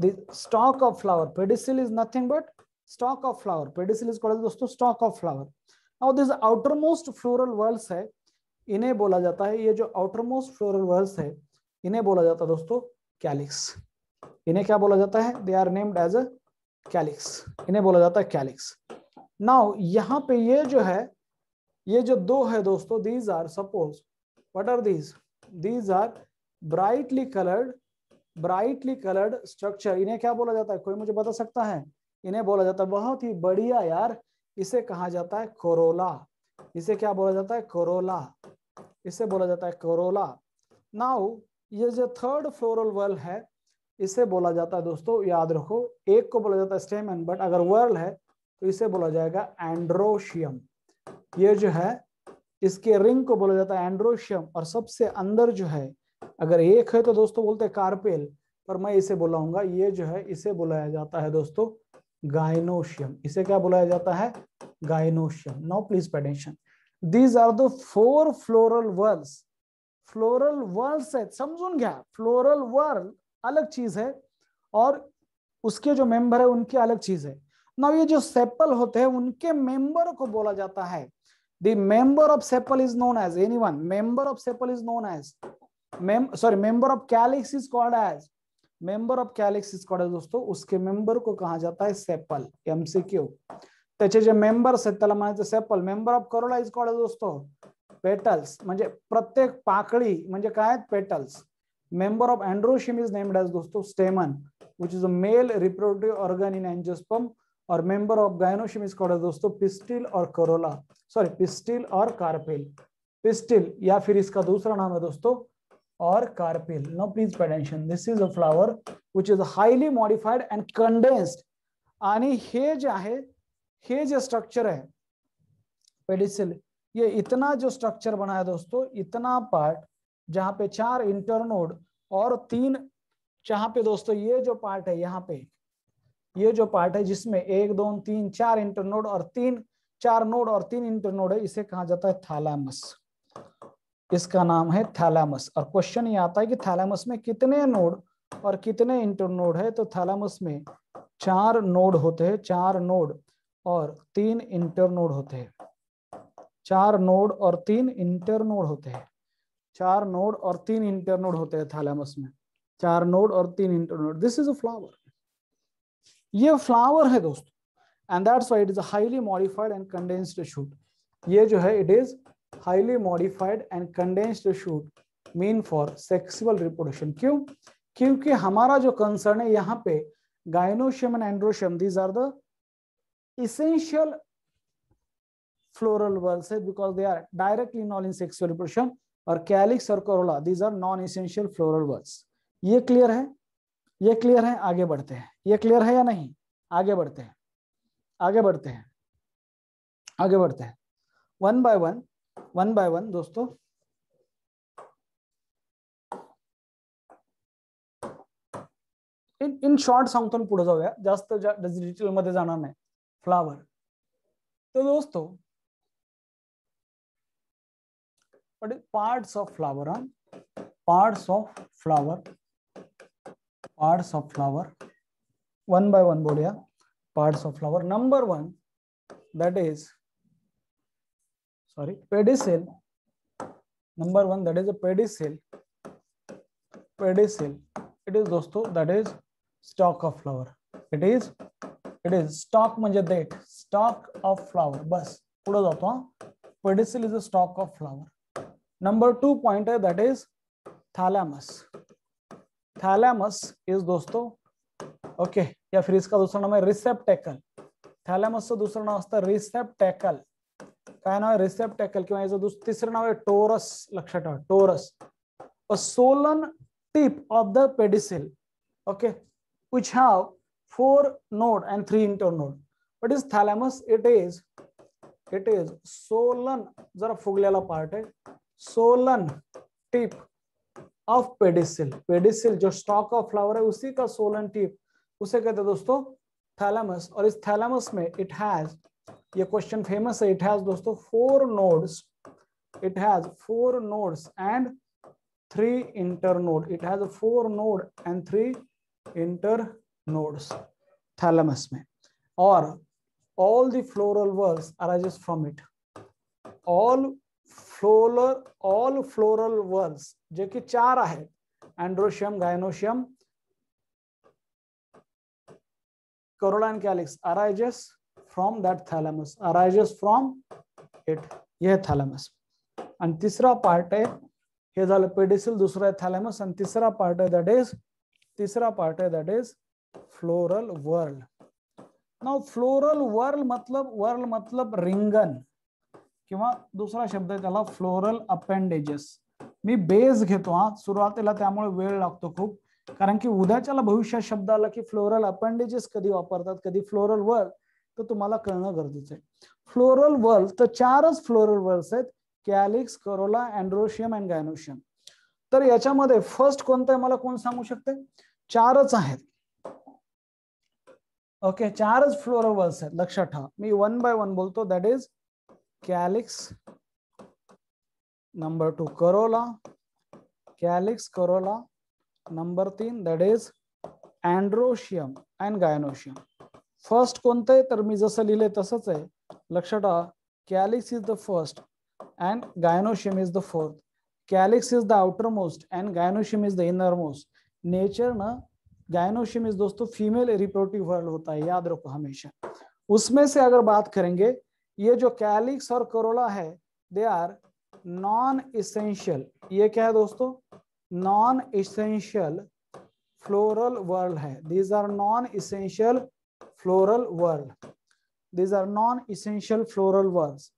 the stalk of flower pedicel is nothing but stalk of flower pedicel is called dosto stalk of flower now this outermost floral whorls hai इन्हें बोला जाता है ये जो outermost फ्लोरल whorls है इन्हें बोला जाता है दोस्तों कैलिक्स इन्हें क्या बोला जाता है they are named as a calyx इन्हें बोला जाता है कैलिक्स नाउ यहाँ पे ये जो है ये जो दो है दोस्तों these are suppose what are these these are brightly coloured brightly coloured structure इन्हें क्या बोला जाता है कोई मुझे बता सकता है इन्हें बोला जाता है बहुत ही बढ़िया यार इसे कहा जाता है कोरोला इसे क्या बोला जाता है कोरोला इसे बोला जाता है कोरोला नाउ ये जो थर्ड फ्लोरल वर्ल है इसे बोला जाता है दोस्तों याद रखो एक को बोला जाता है स्टेमन बट अगर वर्ल है तो इसे बोला जाएगा एंड्रोशियम ये जो है इसके रिंग को बोला जाता है एंड्रोशियम और सबसे अंदर जो है अगर एक है तो दोस्तों बोलते हैं कार्पेल पर मैं इसे बुलाऊंगा ये जो है इसे बुलाया जाता है दोस्तों गाइनोशियम इसे क्या बुलाया जाता है gynoecium no please attention these are the four floral whorls floral whorls है समझो क्या फ्लोरल वर्ल अलग चीज है और उसके जो मेंबर है उनकी अलग चीज है ना ये जो सेप्पल होते हैं उनके मेंबर को बोला जाता है the of sepal is known as any one member of sepal is known as ma'am sorry member of calyx is called as member of calyx is called as दोस्तों उसके मेंबर को कहा जाता है सेपल एमसीक्यू त्याचे जे members आहेत त्याला म्हणायचं sepal member of corolla is called दोस्तों पेटल्स म्हणजे प्रत्येक पाकळी म्हणजे काय petals member of androecium is named as दोस्तों stamen which is a male reproductive organ in angiosperm और member of gynoecium is called दोस्तों पिस्टिल और करोला सॉरी पिस्टिल और कार्पेल पिस्टिल या फिर इसका दूसरा नाम है दोस्तों or carpel. Now please pay attention. This is a flower which is highly modified and condensed. ani he je ahe he je structure hai pedicel ये इतना जो स्ट्रक्चर बना है दोस्तों इतना पार्ट जहाँ पे चार इंटरनोड और तीन जहाँ पे दोस्तों ये जो पार्ट है यहाँ पे ये जो पार्ट है जिसमें एक दो तीन चार इंटरनोड और तीन चार नोड और तीन इंटरनोड है इसे कहा जाता है थैलामस इसका नाम है थैलामस और क्वेश्चन ये आता है कि थैलामस में कितने नोड और कितने इंटरनोड है तो थैलामस में चार नोड होते हैं चार नोड और तीन इंटरनोड होते हैं चार नोड और तीन इंटरनोड होते हैं चार नोड और तीन इंटरनोड होते हैं थैलामस में चार नोड और तीन internode this is a flower ये फ्लावर है दोस्तों and that's why it is a highly modified and condensed shoot ये जो है it is highly modified and condensed shoot meant for sexual reproduction क्यों क्योंकि हमारा जो कंसर्न है यहाँ पे gynoecium and androecium these are the essential floral whorls है because they are directly known in sexual reproduction और कैलिक्स और corolla these are non essential floral whorls ये क्लियर है ये क्लियर है आगे बढ़ते हैं ये क्लियर है या नहीं आगे बढ़ते हैं आगे बढ़ते हैं आगे बढ़ते हैं one by one one by one दोस्तों इन इन शॉर्ट सांगतो पुढे जाऊया जास्त जा, डिजिटल मध्य जाणार नाही फ्लावर तो दोस्तों parts of flower parts of flower parts of flower one by one बोलिया parts of flower number one that is sorry pedicel number 1 that is a pedicel pedicel it is dosto that is stalk of flower it is it is stalk manje that stalk of flower bas पुढे jato pedicel is a stalk of flower number 2 point that is thalamus thalamus is dosto okay, ya fir iska dusra naam hai receptacle thalamus ka dusra naam hai receptacle काय नाव आहे रिसेप्ट tackle किंवा याचं दुसरं तिसरं नाव आहे torus लक्षात ठेवा torus a swollen tip of the pedicel okay which have four node and three internode but is thalamus it is it is swollen जरा फुगलेला पार्ट आहे swollen tip of pedicel pedicel जो stalk of flower है उसी का Solan tip उसे कहते हैं दोस्तों थैलेमस और इस थैलेमस में इट हैज ये क्वेश्चन फेमस है इट हैज दोस्तों four nodes it has four nodes and three internode it has four node and three internodes thalamus में और all the floral whorls arises from it all floral all floral whorls जो कि चार है androecium gynoecium corolla and calyx arises from that thalamus arises from it हे thalamus आणि तिसरा part आहे हे झालं पेडिसिल दुसरं आहे थॅलॅमस आणि तिसरा पार्ट आहे दॅट इज तिसरा पार्ट आहे दॅट इज फ्लोरल वर्ल्ड ना फ्लोरल वर्ल मतलब वर्ल मतलब रिंगन किंवा दुसरा शब्द आहे त्याला फ्लोरल अपेंडेजेस मी बेस घेतो हा सुरुवातीला त्यामुळे वेळ लागतो खूप कारण की उद्याच्याला भविष्य शब्द आला की फ्लोरल अपेंडेजेस कधी वापरतात कधी फ्लोरल वर्ल तर तुम्हाला कळणं गरजेचं आहे फ्लोरल वर्ल्स तर चारच फ्लोरल वर्ल्स आहेत calyx corolla androecium and gynoecium तर याच्यामध्ये फर्स्ट कोणतं आहे मला कोण सांगू शकते चारच आहेत ओके चारच फ्लोरल वर्ल्स आहेत लक्षात ठेवा मी वन बाय वन बोलतो that is calyx number two corolla calyx corolla number तीन that is androecium and gynoecium first को आहे तर मी जसं लिहिले तसंच आहे लक्षात calyx is the first and gynoecium is the fourth calyx is the outermost and gynoecium is the innermost nature न गायनोशियम इज दोस्तों फीमेल रिप्रोडक्टिव वर्ल्ड होता है याद रखो हमेशा उसमें से अगर बात करेंगे ये जो कैलिक्स और करोला है दे आर नॉन इसेंशियल ये क्या है दोस्तों नॉन इसेंशियल फ्लोरल वर्ल्ड है these are non essential floral world. These are non essential floral words.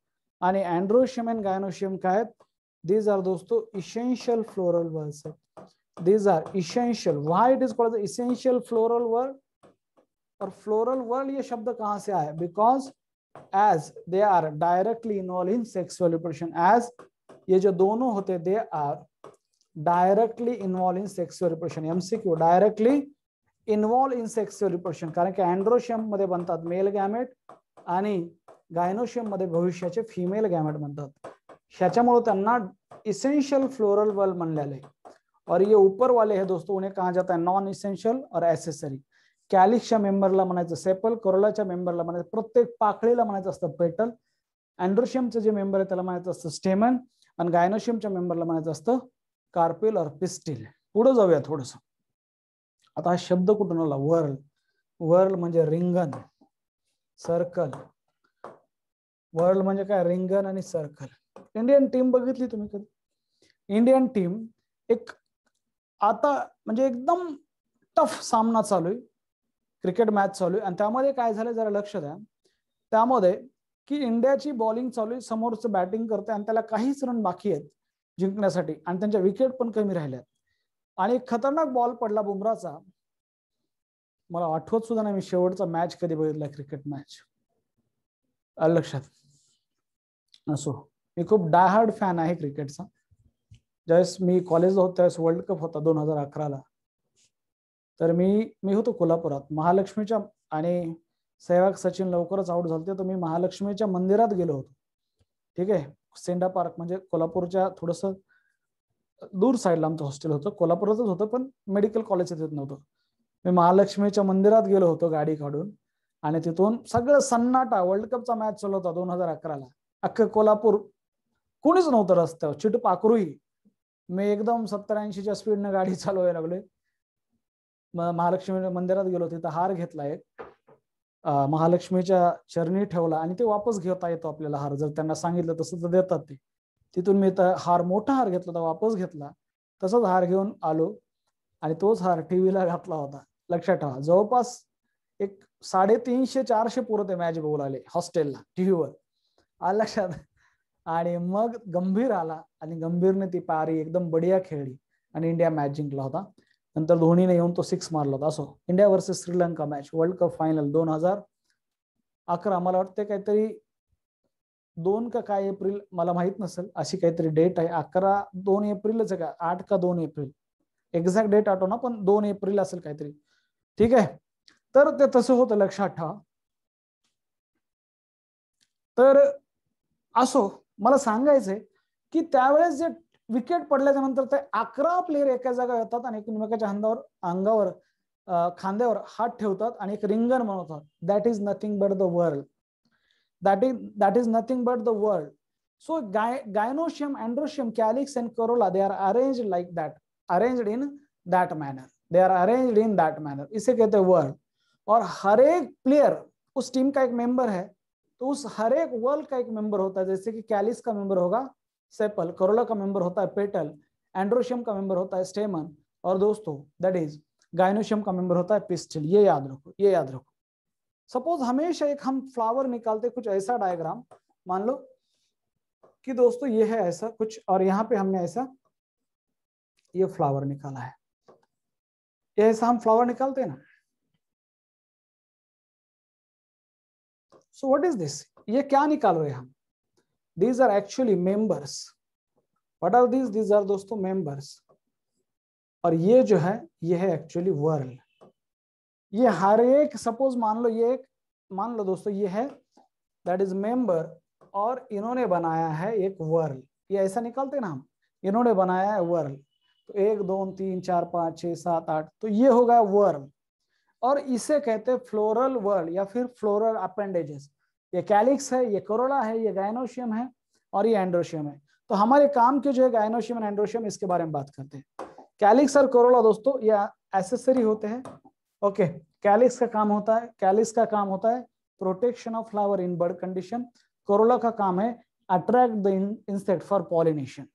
Androecium and gynoecium का आहेत दीज आर दोस्तों इसेंशियल फ्लोरल वर्ड्स है these are essential why it is called essential floral whorl और floral whorl ये शब्द कहां से आया because as they are directly involve in sexual reproduction as ये जो दोनों होते they are directly involve in sexual reproduction MCQ directly involve in sexual reproduction कारण की अँड्रोशियम मध्ये बनतात मेल गॅमेट आणि गायनोशियम मध्ये भविष्याचे फिमेल गॅमेट बनतात ह्याच्यामुळे त्यांना इसेन्शियल फ्लोरल वल म्हणलेले और ये ऊपर वाले हे दोस्तों उन्हें कहा जाता है नॉन इसेन्शियल और ॲसेसरी कॅलिक्सच्या मेंबरला म्हणायचं सेपल करोलाच्या मेंबरला म्हणायचं प्रत्येक पाकळीला म्हणायचं असतं पेटल अँड्रोशियमचं जे मेंबर आहे त्याला म्हणायचं असतं स्टेमन आणि गायनोशियमच्या मेंबरला म्हणायचं असतं कार्पेल और पिस्टिल पुढे जाऊया थोडंसं आता हा शब्द कुठून आला वर्ल वर्ल म्हणजे रिंगन सर्कल वर्ल्ड म्हणजे काय रिंगन आणि सर्कल इंडियन टीम बघितली तुम्ही कधी इंडियन टीम एक आता म्हणजे एकदम टफ सामना चालू आहे क्रिकेट मॅच चालू आहे आणि त्यामध्ये काय झालं जरा लक्ष द्या त्यामध्ये की इंडियाची बॉलिंग चालू आहे समोरचं बॅटिंग करतोय आणि त्याला काहीच रन बाकी आहेत जिंकण्यासाठी आणि त्यांच्या विकेट पण कमी राहिल्यात आणि खतरनाक बॉल पडला बुमराचा मला आठवत सुद्धा नाही मी शेवटचा मॅच कधी बघितला क्रिकेट मॅच लक्षात असो मी खूप डायहार्ड फॅन आहे क्रिकेटचा ज्यावेळेस मी कॉलेज होतो त्यावेळेस वर्ल्ड कप होता दोन हजार अकराला तर मी मी होतो कोल्हापुरात महालक्ष्मीच्या आणि सेवक सचिन लवकरच आउट झालते तर मी महालक्ष्मीच्या मंदिरात गेलो होतो ठीक आहे सेंडा पार्क म्हणजे कोल्हापूरच्या थोडंसं दूर साईडला आमचं हॉस्टेल होतं कोल्हापुरातच होतं पण मेडिकल कॉलेज येत नव्हतं मी महालक्ष्मीच्या मंदिरात गेलो होतो गाडी काढून आणि तिथून सगळं सन्नाटा वर्ल्ड कपचा मॅच चालू होता दोन हजार अकराला अख्खं कोल्हापूर कोणीच नव्हतं रस्त्यावर चिट मी एकदम सत्तर ऐंशीच्या स्पीडनं गाडी चालवायला लागले महालक्ष्मी मंदिरात गेलो तिथं हार घेतला एक महालक्ष्मीच्या चरणी ठेवला आणि ते वापस घेता येतो आपल्याला हार जर त्यांना सांगितलं तसं तर देतात ते तिथून मी तर हार मोठा हार घेतला होता वापस घेतला तसाच हार घेऊन आलो आणि तोच हार ला घातला होता लक्षात ठेवा जवळपास एक साडेतीनशे चारशे पोरं ते मॅच बघू आले हॉस्टेलला टीव्हीवर आलं लक्षात आणि मग गंभीर आला आणि गंभीरने ती पारी एकदम बढिया खेळली आणि इंडिया मॅच जिंकला होता नंतर धोनीने येऊन तो सिक्स मारला होता असो India versus Sri Lanka match world cup final दोन हजार अकरा मला वाटते काहीतरी दोन का काय एप्रिल मला माहित नसेल अशी काहीतरी डेट आहे अकरा दोन एप्रिलच आहे का आठ का दोन एप्रिल एक्झॅक्ट डेट ना पण दोन एप्रिल असेल काहीतरी ठीक आहे तर ते तसं होतं लक्षात ठेवा तर असो मला सांगायचंय की त्यावेळेस जे विकेट पडल्याच्या नंतर ते अकरा प्लेयर एका जागा येतात आणि एकमेकाच्या हंदावर अंगावर खांद्यावर हात ठेवतात आणि एक रिंगर बनवतात that is nothing but the whorl that is that is nothing but the world so gy gynosium androsium calyx and corolla they are arranged like that arranged in that manner they are arranged in that manner ise kehte हैं world और हर एक player उस team का एक member है तो उस हर एक वर्ल्ड का एक मेंबर होता है जैसे कि कैलिस का मेंबर होगा सेपल करोला का मेंबर होता है पेटल एंड्रोशियम का मेंबर होता है स्टेमन और दोस्तों दैट इज गाइनोशियम का मेंबर होता है पिस्टल ये याद रखो ये याद रखो सपोज हमेशा एक हम फ्लावर निकालते कुछ ऐसा डायग्राम मान लो कि दोस्तों ये है ऐसा कुछ और यहाँ पे हमने ऐसा ये फ्लावर निकाला है ये ऐसा हम फ्लावर निकालते हैं ना सो व्हाट इज दिस ये क्या निकाल रहे हैं हम these are actually members what are these these are दोस्तों मेंबर्स और ये जो है ये है एक्चुअली वर्ल्ड ये हर एक सपोज मान लो ये एक मान लो दोस्तों ये है दैट इज मेंबर और इन्होंने बनाया है एक वर्ल ये ऐसा निकालते ना हम इन्होंने बनाया है वर्ल तो एक दो तीन चार पाँच छ सात आठ तो ये हो गया वर्ल और इसे कहते हैं फ्लोरल वर्ल या फिर फ्लोरल अपेंडेजेस ये कैलिक्स है ये कोरोला है ये गायनोशियम है और ये एंड्रोशियम है तो हमारे काम के जो है गायनोशियम एंड एंड्रोशियम इसके बारे में बात करते हैं कैलिक्स और कोरोला दोस्तों ये एसेसरी होते हैं ओके कैलिस कैलिक्स का काम होता है कैलिस का काम होता है protection of flower in bud condition corolla का काम है attract the insect for pollination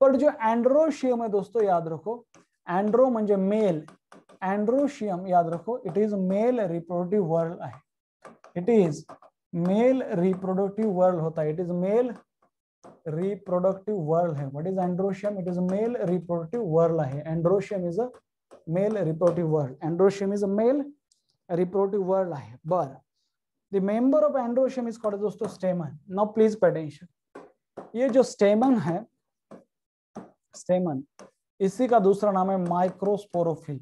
पर जो एंड्रोशियम है दोस्तों याद रखो एंड्रो मे मेल एंड्रोशियम याद रखो it is male reproductive whorl है it is male reproductive whorl होता है it is male reproductive whorl है what is androecium it is male reproductive whorl है androecium is a male reproductive whorl androecium is a male reproductive whorl आहे बर the member of androecium is called दोस्तों stamen now please pay attention ये जो stamen है स्टेमन इसी का दूसरा नाम है माइक्रोस्पोरोफिल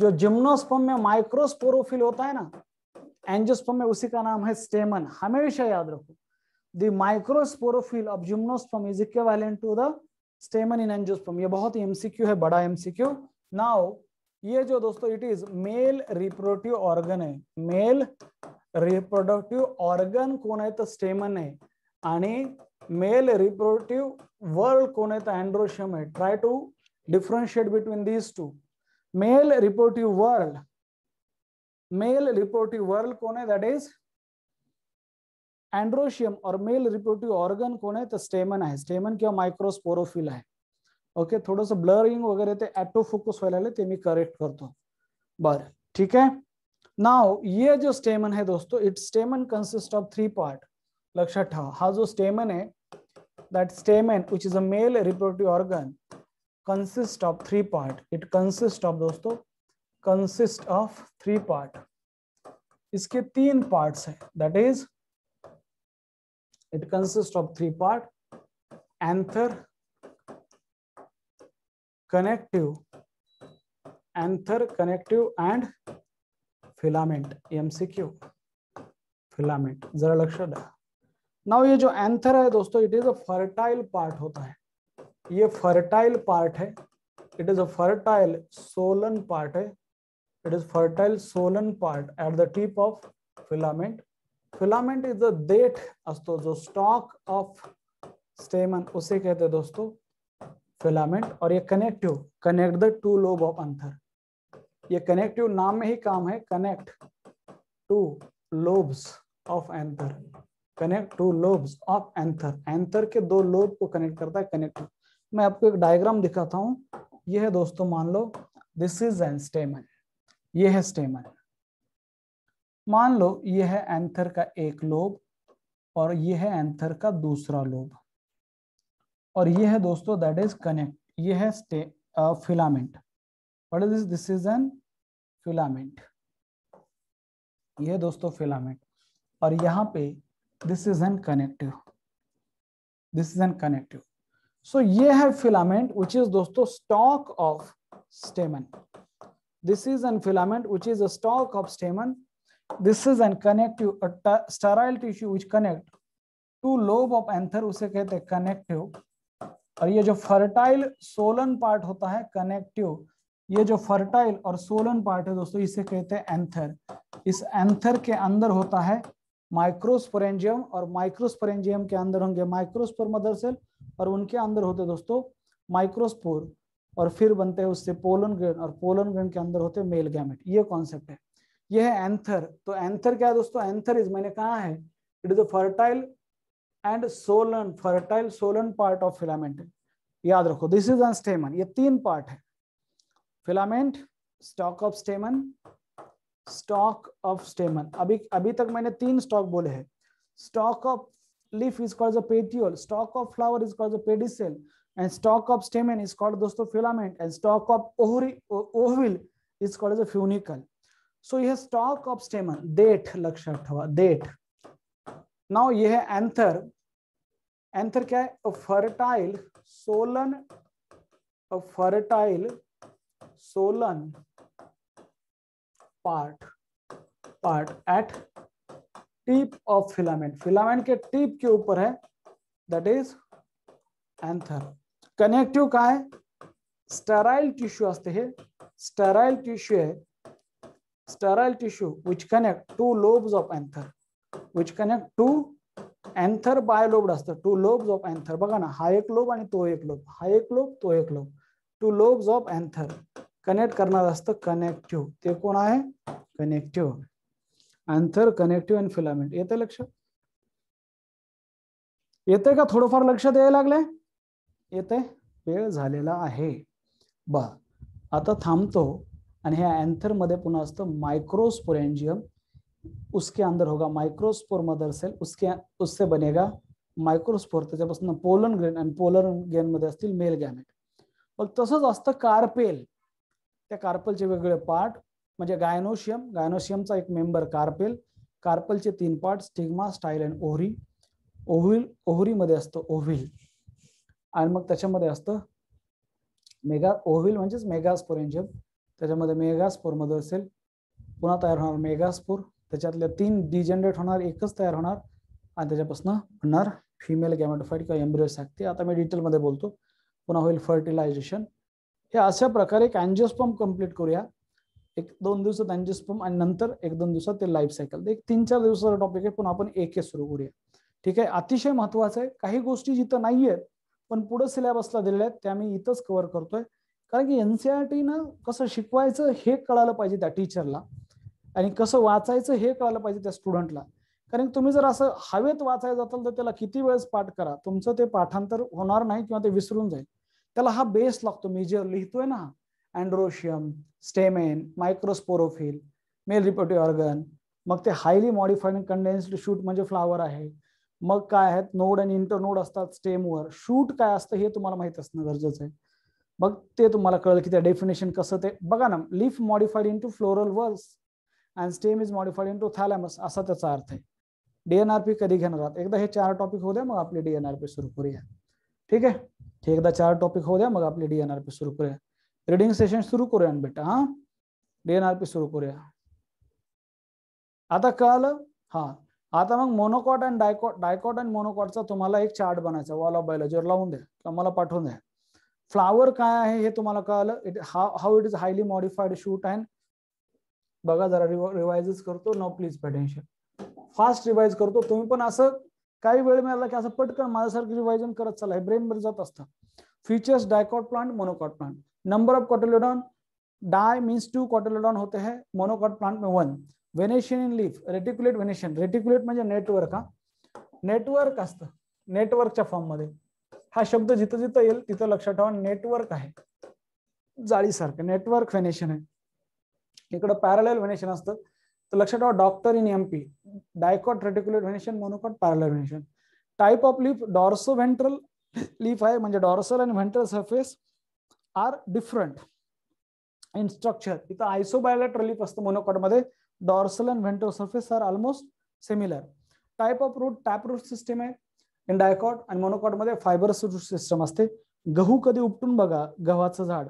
जो जिम्नोस्पर्म में माइक्रोस्पोरोफिल होता है ना एंजियोस्पर्म में उसी का नाम है स्टेमन हमेशा याद रखो the microsporophyll of gymnosperm is equivalent to the stamen in angiosperm ये बहुत ही एमसीक्यू है बड़ा एमसीक्यू नाउ ये जो दोस्तों it is male reproductive organ है मेल रिप्रोडक्टिव ऑर्गन को आहे स्टेमन है मेल रिप्रोडक्टिव वर्ल्ड को एंड्रोशियम है try to differentiate between these two male reproductive whorl male reproductive whorl कौन है दॅट इज एंड्रोशियम और मेल रिप्रोडक्टिव ऑर्गन कौन है तो स्टेमन है स्टेमन तो तो क्या माइक्रोस्पोरोफिल है ओके थोडंसं ब्लरिंग वगैरह थे ॲटो फोकस व्हायला लागले ते मी करेक्ट करतो बरं ठीक है नाउ ये जो स्टेमन है दोस्तों it stamen consist of three part लक्ष्य ठेवा हा जो स्टेमन है that stamen which is a male reproductive organ consist of three part it consist of दोस्तों कंसिस्ट ऑफ थ्री पार्ट इसके तीन पार्ट्स है that is it consist of three part anther connective anther connective and filament MCQ filament जरा लक्ष्य द्या now ये जो anther है दोस्तों it is a fertile part होता है ये फर्टाइल पार्ट है it is a fertile swollen part है it is fertile swollen part at the tip of filament filament is the date अस्तो जो स्टॉक ऑफ स्टेमन उसे कहते हैं दोस्तों फिलामेंट और ये connective connect the two lobe of anther ये कनेक्टिव नाम में ही काम है connect two lobes of anther connect two lobes of anther anther के दो लोब को कनेक्ट करता है कनेक्टिव मैं आपको एक डायग्राम दिखाता हूं ये है दोस्तों मान लो दिस इज एन स्टेमन ये है स्टेमन मान लो ये है एंथर का एक लोब और ये है एंथर का दूसरा लोब और ये है दोस्तों दैट इज कनेक्ट ये है स्टे filament what is this is an filament ये है दोस्तों फिलामेंट और यहाँ पे this is an connective this is an connective so ये है फिलामेंट विच इज दोस्तों stalk of stamen this is an filament which is a stalk of stamen this is an connective sterile tissue which connect two lobe of anther उसे कहते हैं connective और ये जो fertile swollen part होता है connective ये जो फर्टाइल और सोलन पार्ट है दोस्तों इसे कहते हैं एंथर इस एंथर के अंदर होता है माइक्रोस्पोरेंजियम और माइक्रोस्पोरेंजियम के अंदर होंगे माइक्रोस्पोर मदर सेल और उनके अंदर होते दोस्तों माइक्रोस्पोर और फिर बनते हैं उससे पोलन ग्रेन और पोलन ग्रेन के अंदर होते मेल गैमेट ये कॉन्सेप्ट है यह है एंथर तो एंथर क्या है दोस्तों एंथर इज मैंने कहा है it is a fertile and swollen fertile swollen part of filament याद रखो दिस इज अन स्टेमन ये तीन पार्ट है filament stalk of stamen stalk of stamen अभी अभी तक मैंने तीन स्टॉक बोले हैं stalk of leaf is called petiole stalk of flower is called pedicel and stalk of stamen is called दोस्तों filament and stalk of ovary ovule is called funicle so यह stalk of stamen that लक्ष्य that now ये है anther anther क्या है fertile swollen fertile swollen part part at tip of filament filament के tip के ऊपर है दैट इज एंथर कनेक्टिव का है स्टेराइल टिश्यू आते है स्टेराइल टिश्यू है sterile tissue which connect two lobes of anther which connect two anther bilobed असतं टू लोब्स ऑफ अँथर बघा ना हा एक लोब आणि तो एक लोब हा एक लोब तो एक lobe two lobes of anther connect करणार असतं कनेक्टिव्ह ते कोण आहे connective anther connective and filament येते लक्ष येते का थोडंफार लक्षात द्यायला लागले येते वेळ झालेला आहे बा आता थांबतो आणि ह्या मध्ये पुन्हा असतं मायक्रोस्पोरेंजियम उसके अंदर होगा माइक्रोस्पोर मदर सेल उसके उससे बनेगा मायक्रोस्पोर त्याच्यापासून पोलन ग्रेन आणि पोलन ग्रेन मध्ये असतील मेल गॅमेट मग तसंच असतं कार्पेल त्या कार्पलचे वेगवेगळे पार्ट म्हणजे गायनोशियम गायनोशियमचा एक मेंबर कार्पेल कार्पलचे तीन part stigma style and ovary ovule ओहरीमध्ये असतं ओव्हिल आणि मग त्याच्यामध्ये असतं मेगा ओव्हिल म्हणजेच मेगास्पोरेंजियम त्याच्यामध्ये मेगास्पोर मदर सेल पुन्हा तयार होणार मेगास्पोर त्याच्यातल्या तीन डिजनरेट होणार एकच तयार होणार आणि त्याच्यापासून होणार फिमेल गॅमेटोफाईट किंवा एम्ब्रिओ आता मी डिटेलमध्ये बोलतो पुन्हा होईल फर्टिलायझेशन हे अशा प्रकारे एक अँजिओस्पम कम्प्लीट करूया एक दोन दिवसात अँजिओस्पम आणि नंतर एक दोन दिवसात ते लाईफ सायकल एक तीन चार दिवसाचा टॉपिक आहे पण आपण एक सुरू करूया ठीक आहे अतिशय महत्वाचं आहे काही गोष्टी जिथं नाही आहेत पण पुढे सिलेबसला दिलेल्या आहेत त्या मी इथंच कव्हर करतोय कारण की एनसीआरटी e न कसं शिकवायचं हे कळालं पाहिजे त्या टीचरला आणि कसं वाचायचं हे कळलं पाहिजे त्या स्टुडंटला कारण तुम्ही जर असं हवेत वाचायचं असाल तर त्याला किती वेळेस पाठ करा तुमचं ते पाठांतर होणार नाही किंवा ते विसरून जाईल त्याला हा बेस लागतो मेजर लिहितोय ना androecium stamen microsporophyll male reproductive organ मग ते हायली मॉडिफाईड कंडेन्स्ड शूट म्हणजे फ्लावर आहे मग काय आहेत नोड आणि इंटरनोड असतात स्टेमवर शूट काय असतं हे तुम्हाला माहित असणं गरजेचं आहे मग ते तुम्हाला कळलं की त्या डेफिनेशन कसं ते बघा ना leaf modified to floral whorls and stem is modified into thalamus अर्थ है डीएनआरपी कधी घेणार आहात एकदा चार टॉपिक होऊ द्या मग आपली डीएनआरपी सुरू करूया ठीक है हे एकदा चार टॉपिक होऊ द्या मग आपली डीएनआरपी सुरू करूया रीडिंग सेशन सुरू करूया बेटा हा डीएनआरपी सुरू करूया आता कळालं हा आता मग monocot and dicot dicot and मोनोकॉटचा तुम्हाला एक चार्ट बनायचा वॉल ऑफ बायोलॉजीवर लावून द्या किंवा मला पाठवून फ्लावर काय आहे हे तुम्हाला कळालं it how it is highly modified shoot and बघा जरा रिवाइजच करतो no please pay attention fast revise करतो तुम्ही पण असं काही वेळ मिळाला की असं पटकन माझ्यासारखं रिवायझन करत चालाय ब्रेन मध्ये जात असतं features dicot plant monocot plant number of cotyledon di means two cotyledon होते है मोनोकॉट प्लांट में one venation in leaf reticulate venation reticulate म्हणजे नेटवर्क हा नेटवर्क असतं नेटवर्कच्या फॉर्म मध्ये हा शब्द जिथं जिथं येईल तिथं लक्षात ठेवा नेटवर्क आहे जाळीसारखं नेटवर्क वेनेशन आहे इकडं पॅरल व्हेनेशन असतं तर लक्षात ठेवा doctor in M P dicot reticular venation monocot parallel venation type of leaf dorso ventral leaf आहे म्हणजे डॉर्सल आणि ventral surface are different in structure इथं आयसोबायोलेट लीफ असतं मध्ये dorsal and ventral surface are almost similar type of root tap root system आहे in dicot आणि मध्ये fibre root system असते गहू कधी उपटून बघा गव्हाचं झाड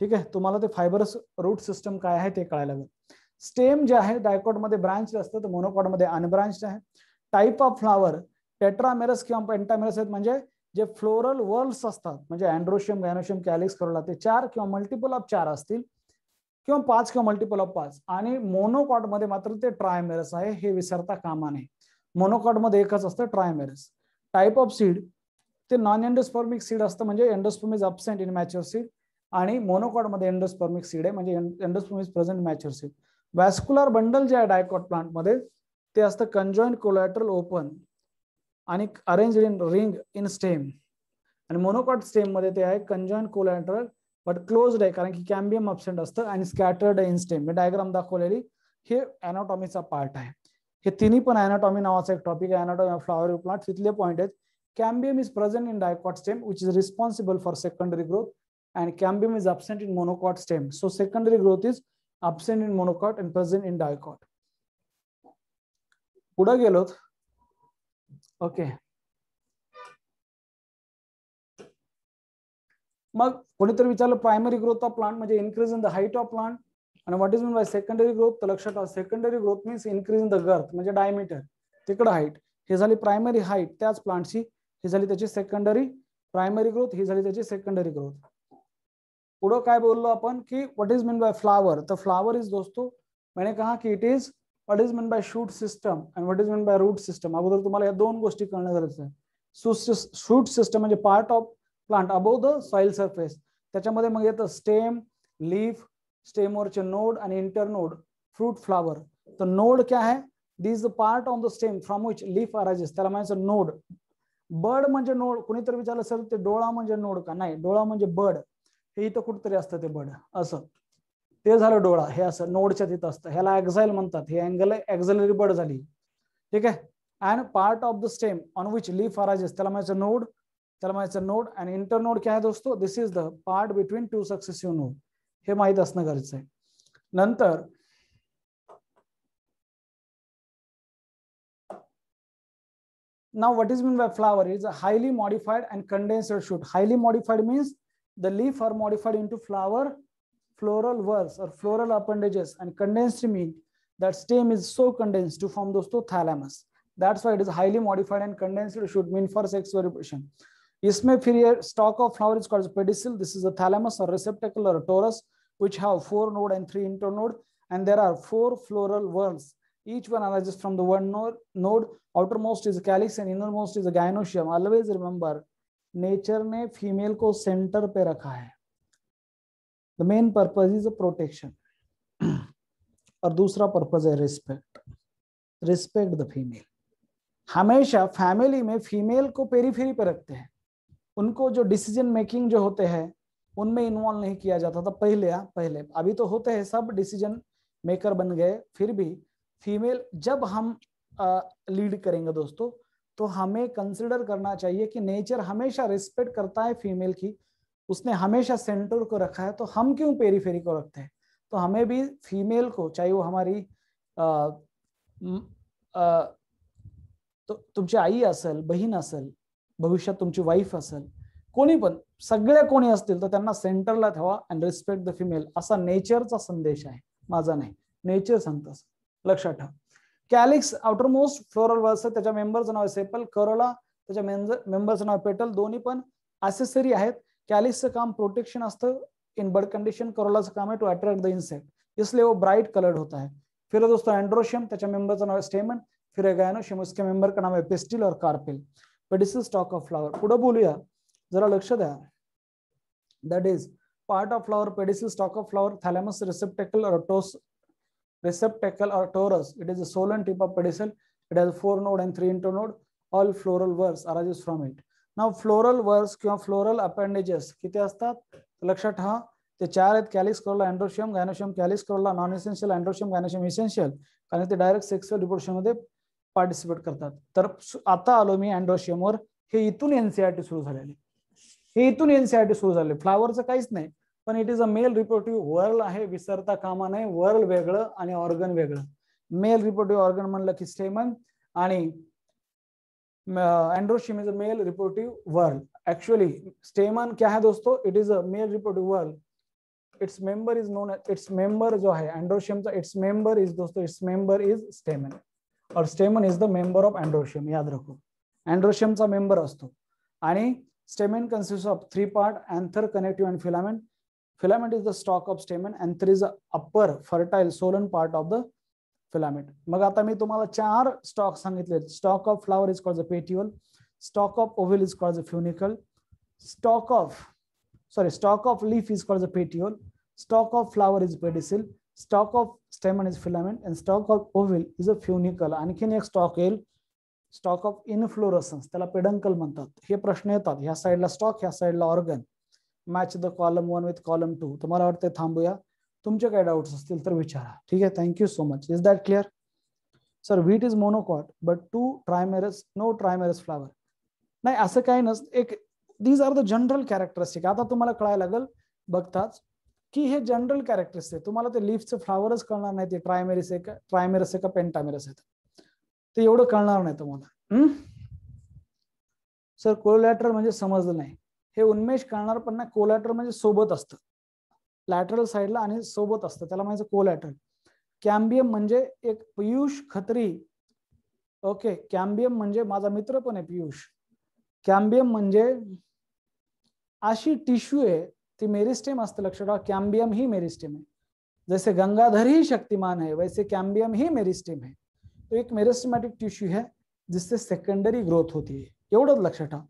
ठीक आहे तुम्हाला ते फायबरस रूट सिस्टम काय आहे ते कळायला लागेल स्टेम जे आहे डायकॉटमध्ये ब्रांच असतं तर मोनोकॉटमध्ये अनब्रांच आहे टाइप ऑफ फ्लावर टेट्रामेरस किंवा पेंटामेरस आहेत म्हणजे जे फ्लोरल वर्ल्ड असतात म्हणजे अँड्रोशियम गॅनोशियम कॅलिक्स करोला ते चार किंवा मल्टिपल ऑफ चार असतील किंवा पाच किंवा मल्टिपल ऑफ पाच आणि मोनोकॉटमध्ये मात्र ते ट्रायमेरस आहे हे विसरता कामा नये मोनोकॉटमध्ये एकच असतं ट्रायमेरस टाईप ऑफ सीड ते नॉन एंडोस्पर्मिक सीड असतं म्हणजे is absent in mature seed आणि मोनोकॉडमध्ये एंडोस्पर्मिक सीड आहे म्हणजे endospermic present mature seed vascular bundle जे आहे डायकॉट प्लांटमध्ये ते असतं कंजॉईंट कोलॅट्रल ओपन आणि arrange in ring in stem आणि मोनोकॉट स्टेममध्ये ते आहे कंजॉईंट कोलॅट्रल बट क्लोज्ड आहे कारण की कॅम्बियम अबसेंट असतं आणि स्कॅटर्ड इन स्टेम मी डायग्राम दाखवलेली हे अॅनॉटॉमीचा पार्ट आहे हे तिन्ही पण अॅनॉटॉमी नावाचा एक टॉपिक आहे अॅनॉटॉमी ऑफ फ्लॉवर प्लांट तिथले पॉईंट आहेत cambium is present in dicot stem which is responsible for secondary growth and cambium is absent in monocot stem. So secondary growth is absent in monocot and present in dicot. पुढे गेलोत okay मग कोणीतरी विचारलं primary growth of plant म्हणजे increase in the height of plant आणि what is mean by secondary growth तर लक्षात ठेवा secondary growth means increase in the girth म्हणजे डायमीटर तिकडं हाईट हे झाली प्रायमरी हाईट त्याच प्लांटची ही झाली त्याची सेकंडरी प्रायमरी ग्रोथ ही झाली त्याची सेकंडरी ग्रोथ पुढं काय बोललो आपण की what is mean by flower तर फ्लावर इज दोस्तों मैंने कहा की it is what is mean by shoot system and what is mean by root system अगोदर तुम्हाला या दोन गोष्टी कळण्या गरजेचं आहे शूट सिस्टम म्हणजे part of plant above the soil surface त्याच्यामध्ये मग येतं स्टेम लीफ स्टेमवरचे नोड आणि इंटरनोड फ्रूट फ्लावर तर नोड क्या है this the part of the stem from which leaf arises त्याला म्हणायचं नोड बर्ड म्हणजे नोड कुणीतरी विचारलं सर ते डोळा म्हणजे नोड का नाही डोळा म्हणजे बर्ड हे इथं कुठतरी असतं ते बड असं ते झालं डोळा हे असं नोडच्या तिथं असतं ह्याला एक्झाईल म्हणतात हे अँगल एक्झलरी बड झाली ठीक आहे and part of the stem on which leaf arises त्याला म्हणायचं नोड त्याला म्हणायचं नोड अँड इंटर नोड क्या आहे दोस्तों this is the part between two successive node हे माहीत असणं गरजेचं आहे नंतर नाव what is mean by flower is a highly modified and condensed shoot highly modified means the leaf are modified into flower, floral whorls or floral appendages and condensed mean that stem is so condensed to form those two thalamus. That's why it is highly modified and condensed should mean for sexual reproduction. Ismephilia stalk of flower is called pedicel. This is the thalamus or receptacle or torus, which have four node and three internode. And there are four floral whorls. Each one arises from the one node. Outermost is calyx and innermost is the gynoecium. Always remember nature ने female को centre पे रखा है the main purpose is protection और दूसरा purpose है respect respect the female हमेशा family में फीमेल को पेरीफेरी पे रखते हैं उनको जो डिसीजन मेकिंग जो होते हैं उनमें इन्वॉल्व नहीं किया जाता था पहले आ, हाँ, पहले अभी तो होते हैं सब डिसीजन मेकर बन गए फिर भी फीमेल जब हम लीड करेंगे दोस्तों तो हमें कंसिडर करना चाहिए कि नेचर हमेशा रिस्पेक्ट करता है फीमेल की उसने हमेशा सेंटर को रखा है तो हम क्यों पेरीफेरी को रखते हैं तो हमें भी फीमेल को चाहे वो हमारी आ, आ, तो तुमची आई असल बहन असल भविष्य तुम्हारी वाइफ असल को पण को सेंटर असतील एंड रिस्पेक्ट द फिमेल असा नेचर का संदेश है मजा नहीं नेचर संगता लक्षा ठेवा कॅलिक्स आउटरमोस्ट फ्लोरल वर्स त्याच्या मेंबरचं नाव सेपल करोला त्याच्या मेंबरचं नाव पेटल दोन्ही पण असेसरी आहेत कॅलिक्सचं काम प्रोटेक्शन असतं इन बर्ड कंडिशन करोलाचं काम आहे टू अट्रॅक्ट द इन्सेक्ट इसलिए वो ब्राइट कलर्ड होता है फिर दोस्तों एंड्रोशियम त्याच्या मेंबरचं नाव स्टेमन फिर एगायनोशियम उसके मेंबर का नाम है पेस्टिल और carpel pedicel stalk of flower पुढे बोलूया जरा लक्ष द्या that is part of flower pedicel stalk of flower thalamus receptacle और receptacle or it It is a solen tip of pedicel. It has four node and three internode. Floral whorls words arises from it. Now floral किंवा floral appendages किती असतात लक्षात ठेवा ते चार आहेत calyx corolla androecium gynoecium calyx corolla non essential androecium gynoecium essential कारण ते डायरेक्ट सेक्सुअल मध्ये पार्टिसिपेट करतात तर आता आलो मी अँड्रोशियमवर हे इथून एनसीआरटी सुरू झालेली हे इथून एनसीआरटी सुरू झाले फ्लावरचं काहीच नाही पण it is a male reproductive whorl आहे विसरता कामा नये वर्ल्ड वेगळं आणि ऑर्गन वेगळं मेल रिपोर्टिव्ह ऑर्गन म्हणलं की स्टेमन आणि androecium is a male reproductive whorl actually stamen क्या आहे दोस्तों it is a male reproductive whorl its member is known its member जो आहे एंड्रोशियम इट्स मेंबर इज दोस्तों इट्स मेंबर इज स्टेमन और stamen is the member of androecium याद रखो अँड्रोशियमचा मेंबर असतो आणि stamen consist of three part anther connective and filament filament is the stalk of stamen and there is upper fertile swollen part of the the filament मग आता मी तुम्हाला चार स्टॉक संगित stalk of flower is called the stalk of ovule is called the funicle stalk of sorry stalk of leaf is called the stalk of flower is pedicel stalk of stamen is filament and stalk of ovule is a funicle एक stalk येईल stalk of inflorescence peduncle म्हणतात प्रश्न येतात side साईडला stalk ह्या साईडला organ match the column one with column two तुम्हाला वाटतं थांबूया तुमचे काही डाऊट्स असतील तर विचारा ठीक आहे thank you so much is that clear sir wheat is monocot but to trimerous no trimerous flower नाही असं काही नाही एक these are the general characteristic आता तुम्हाला कळायला लागेल बघताच की हे जनरल कॅरेक्टरिस्टिक तुम्हाला ते लिफ्टचं फ्लावरच कळणार नाही ते ट्रायमेरिस आहे का ट्रायमेरस आहे का पेंटामेरस आहे ते एवढं कळणार नाही तुम्हाला सर कोलॅटर म्हणजे समजलं नाही हे उन्मेष करणार पण कोलॅटर म्हणजे सोबत असतं लॅटरल साईडला आणि सोबत असतं त्याला म्हणायचं कोलॅटरल कॅम्बियम म्हणजे एक पियुष खत्री ओके कॅम्बियम म्हणजे माझा मित्र पण आहे पियुष कॅम्बियम म्हणजे अशी टिश्यू आहे ती मेरिस्टेम असते लक्षात ठेवा कॅम्बियम ही मेरिस्टेम आहे जैसे गंगाधर ही शक्तिमान आहे वैसे कॅम्बियम ही मेरिस्टेम आहे तो एक मेरिस्टमॅटिक टिश्यू आहे जिससे सेकंडरी ग्रोथ होती एवढंच लक्षात ठेवा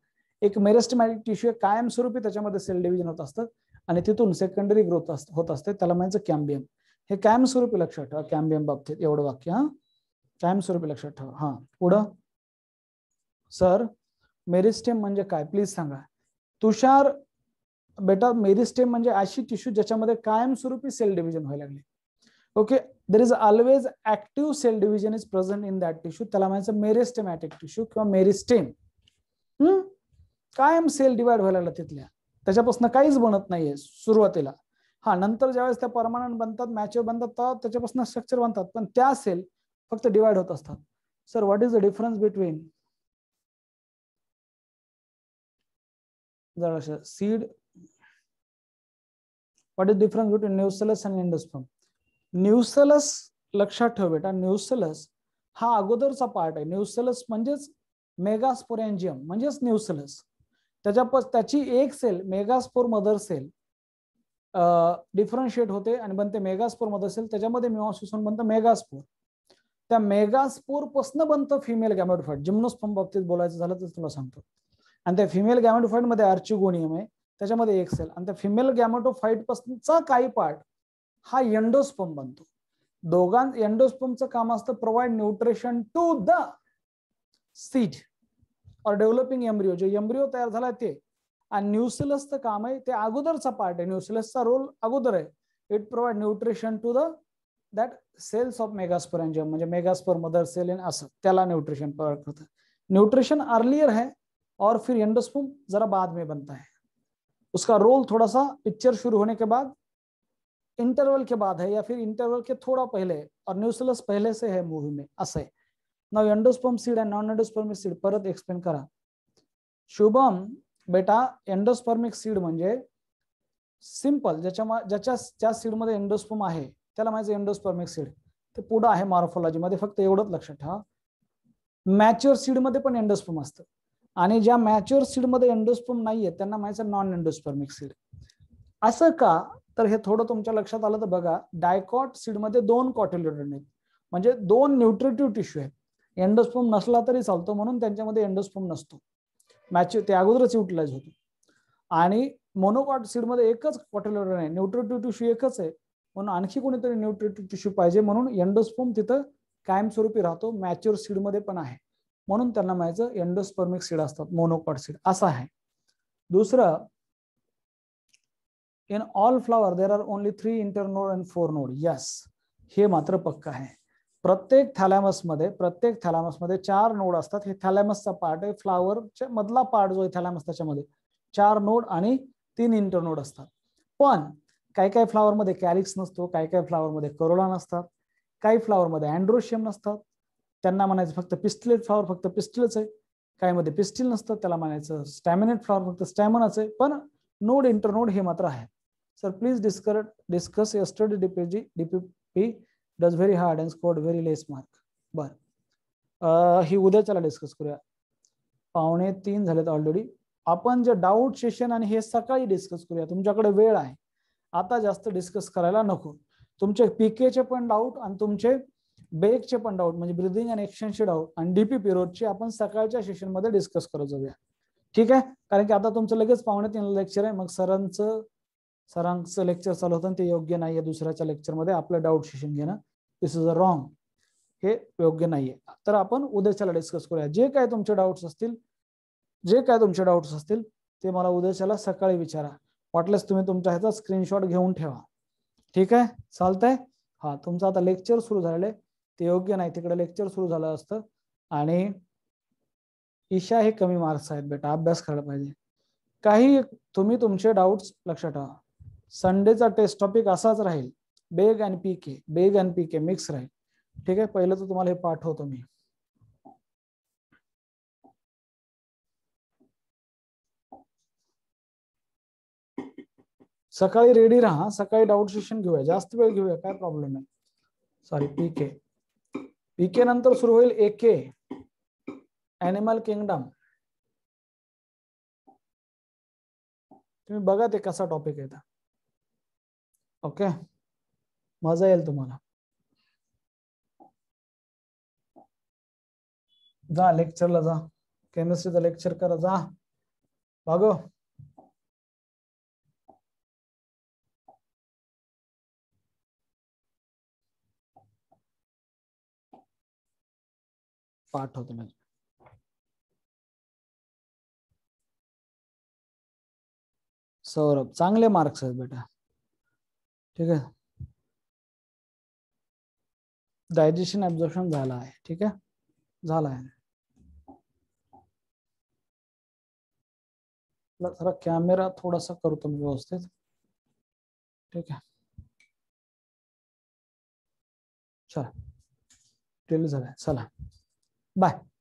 एक मेरेस्टमॅटिक टिश्यू कायमस्वरूपी त्याच्यामध्ये सेल डिव्हिजन होत असतात आणि तिथून सेकंडरी ग्रोथ होत असते त्याला म्हणायचं कॅम्बियम हे कायमस्वरूपी लक्षात ठेवा कॅम्बियम बाबतीत एवढं वाक्य हा कायमस्वरूपी लक्षात ठेवा हा पुढं सर मेरिस्टेम म्हणजे काय प्लीज सांगा तुषार बेटा मेरिस्टेम म्हणजे अशी टिश्यू ज्याच्यामध्ये कायमस्वरूपी सेल डिव्हिजन व्हायला लागली okay there is always active cell division is present in that tissue त्याला म्हणायचं मेरिस्टेमॅटिक टिश्यू किंवा मेरिस्टेम हम्म कायम सेल डिवाइड व्हायला लागला तिथल्या त्याच्यापासून काहीच बनत नाहीये सुरुवातीला हा नंतर ज्यावेळेस त्या परमानंट बनतात मॅच्युअर बनतात तर त्याच्यापासून स्ट्रक्चर बनतात पण त्या सेल फक्त डिवाइड होत असतात sir what is the difference between seed what is difference between nucellus and endosperm nucellus लक्षात ठेव बेटा न्यूसलस हा अगोदरचा पार्ट आहे न्यूसलस म्हणजेच मेगास्पोरेंजियम म्हणजेच न्यूसलस त्याच्यापास त्याची एक cell megaspore mother cell differentiate होते आणि बनते मेगास्पोर मदर सेल त्याच्यामध्ये होऊन बनतं मेगास्पोर त्या मेगास्पोर पासन बनतं फिमेल गॅमेडोफाईट जिम्नोस्पम बाबतीत बोलायचं झालं तर तुला सांगतो आणि त्या फिमेल गॅमेटोफाईट मध्ये आर्चिगोनियम आहे त्याच्यामध्ये एक सेल आणि त्या फिमेल गॅमेटोफाईट पासूनचा काही पार्ट हा एंडोस्पम बनतो दोघां एंडोस्पमचं काम असतं provide nutrition to the seed और डेवलपिंग एम्ब्रिओ जो एम्ब्रिओ तैयार न्यूसिलस ते आणि न्यूसिलसचं काम आहे ते अगोदरचा पार्ट आहे न्यूसिलसचा रोल अगोदर है it provide nutrition to the that cells of megaspore म्हणजे मेगास्पर मदर सेल इन असं न्यूट्रिशन प्रोवाइड करता न्यूट्रिशन अर्लियर है और फिर एंडोस्पोम जरा बाद में बनता है उसका रोल थोड़ा सा पिक्चर शुरू होने के बाद इंटरवल के बाद है या फिर इंटरवल के थोड़ा पहले और न्यूसिलस पहले से है मूवी में असह है नाव एंडोस्पर्म सीड आणि नॉन एंडोस्पर्मिक सीड परत एक्सप्लेन करा शुभम बेटा एंडोस्पर्मिक सीड म्हणजे सिम्पल ज्याच्या ज्याच्या ज्या सीडमध्ये एंडोस्पर्म आहे त्याला माहिती एंडोस्पर्मिक सीड ते पुढं आहे मॉर्फॉलॉजीमध्ये फक्त एवढंच लक्षात ठेवा मॅच्युअर सीडमध्ये पण एंडोस्पर्म असतं आणि ज्या मॅच्युअर सीडमध्ये एंडोस्पर्म नाहीये त्यांना माहिती नॉन एंडोस्पर्मिक सीड असं का तर हे थोडं तुमच्या लक्षात आलं तर बघा डायकॉट सीडमध्ये दोन कॉटिल्युडन आहेत म्हणजे दोन न्यूट्रेटिव्ह टिश्यू आहेत एंडोस्फोम नसला तरी चालतो म्हणून त्यांच्यामध्ये एंडोस्फोम नसतो मॅच ते अगोदरच युटिलाइज होतो आणि मोनोकॉट सीडमध्ये एकच कॉटेलोडन आहे न्यूट्रेटिव्ह टिश्यू एकच आहे म्हणून आणखी कोणीतरी न्यूट्रेटिव्ह टिश्यू पाहिजे म्हणून एंडोस्फोम तिथं कायमस्वरूपी राहतो मॅच्युअर सीडमध्ये पण आहे म्हणून त्यांना माहिती एंडोस्पर्मिक सीड असतात मोनोकॉट सीड असं आहे दुसरं in all flower there are only three internode and four node yes हे मात्र पक्का आहे प्रत्येक थॅलॅमसमध्ये प्रत्येक थॅलॅमसमध्ये चार नोड असतात हे थॅलॅमसचा पार्ट आहे फ्लावरच्या मधला पार्ट जो आहे थॅलॅमस त्याच्यामध्ये चार नोड आणि तीन इंटरनोड असतात पण काही काही मध्ये कॅलिक्स नसतो काही काही मध्ये करोला नसतात काही फ्लावरमध्ये अँड्रोशियम नसतात त्यांना म्हणायचं फक्त पिस्टलेट फ्लावर फक्त पिस्टिलच आहे काही मध्ये पिस्टिल नसतं त्याला म्हणायचं स्टॅमिनेट फ्लावर फक्त स्टॅमनच आहे पण नोड इंटरनोड हे मात्र आहे सर प्लीज डिस्कर discuss yesterday DPG DPP does very hard and scored very less mark बर ही उद्या चला डिस्कस करूया पावणे तीन झालेत ऑलरेडी आपण जे डाऊट सेशन आणि हे सकाळी डिस्कस करूया तुमच्याकडे वेळ आहे आता जास्त डिस्कस करायला नको तुमचे पीकेचे पण डाऊट आणि तुमचे बेकचे पण डाऊट म्हणजे ब्रिदिंग अँड एक्सचेंजचे डाऊट आणि डीपी पिरोडचे आपण सकाळच्या सेशनमध्ये डिस्कस करत जाऊया ठीक आहे कारण की आता तुमचं लगेच पावणे तीन लेक्चर आहे मग सरांचं सरांचं लेक्चर चालू होतं ते योग्य नाही आहे दुसऱ्याच्या लेक्चरमध्ये आपलं डाऊट सेशन घेणं दिस इज अ रॉंग हे योग्य नाहीये तर आपण उद्याच्याला डिस्कस करूया जे काय तुमचे डाऊट्स असतील जे काय तुमचे डाऊट्स असतील ते मला उद्याच्याला सकाळी विचारा वाटल्यास तुम्ही तुमच्या ह्याचा स्क्रीनशॉट घेऊन ठेवा ठीक आहे चालतंय हा तुमचं आता लेक्चर सुरू झालेलं आहे ते योग्य नाही तिकडे लेक्चर सुरू झालं असतं आणि ईशा हे कमी मार्क्स आहेत बेटा अभ्यास करायला पाहिजे काही तुम्ही तुमचे डाऊट्स लक्षात ठेवा संडेचा टेस्ट टॉपिक असाच राहील BEG and PK BEG and PK mix राहील ठीक आहे पहिलं तर तुम्हाला हे पाठवतो मी सका रेडी रहा सका डाउट सेशन घे जास्त वे घे प्रॉब्लम है सॉरी पीके पीके नंतर सुरू हो के एनिमल किंगडम तुम्हें बगा कसा टॉपिक है ओके okay. मजा येईल तुम्हाला जा लेक्चरला जा केमिस्ट्रीचं लेक्चर करा जा भागो पाठवतो मी सौरभ चांगले मार्क्स आहेत बेटा ठीक आहे डायजेशन ॲब्झॉर्प्शन है ठीक है झाला कैमेरा थोड़ा सा करो तुम व्यवस्थित ठीक है चल चलो चला बाय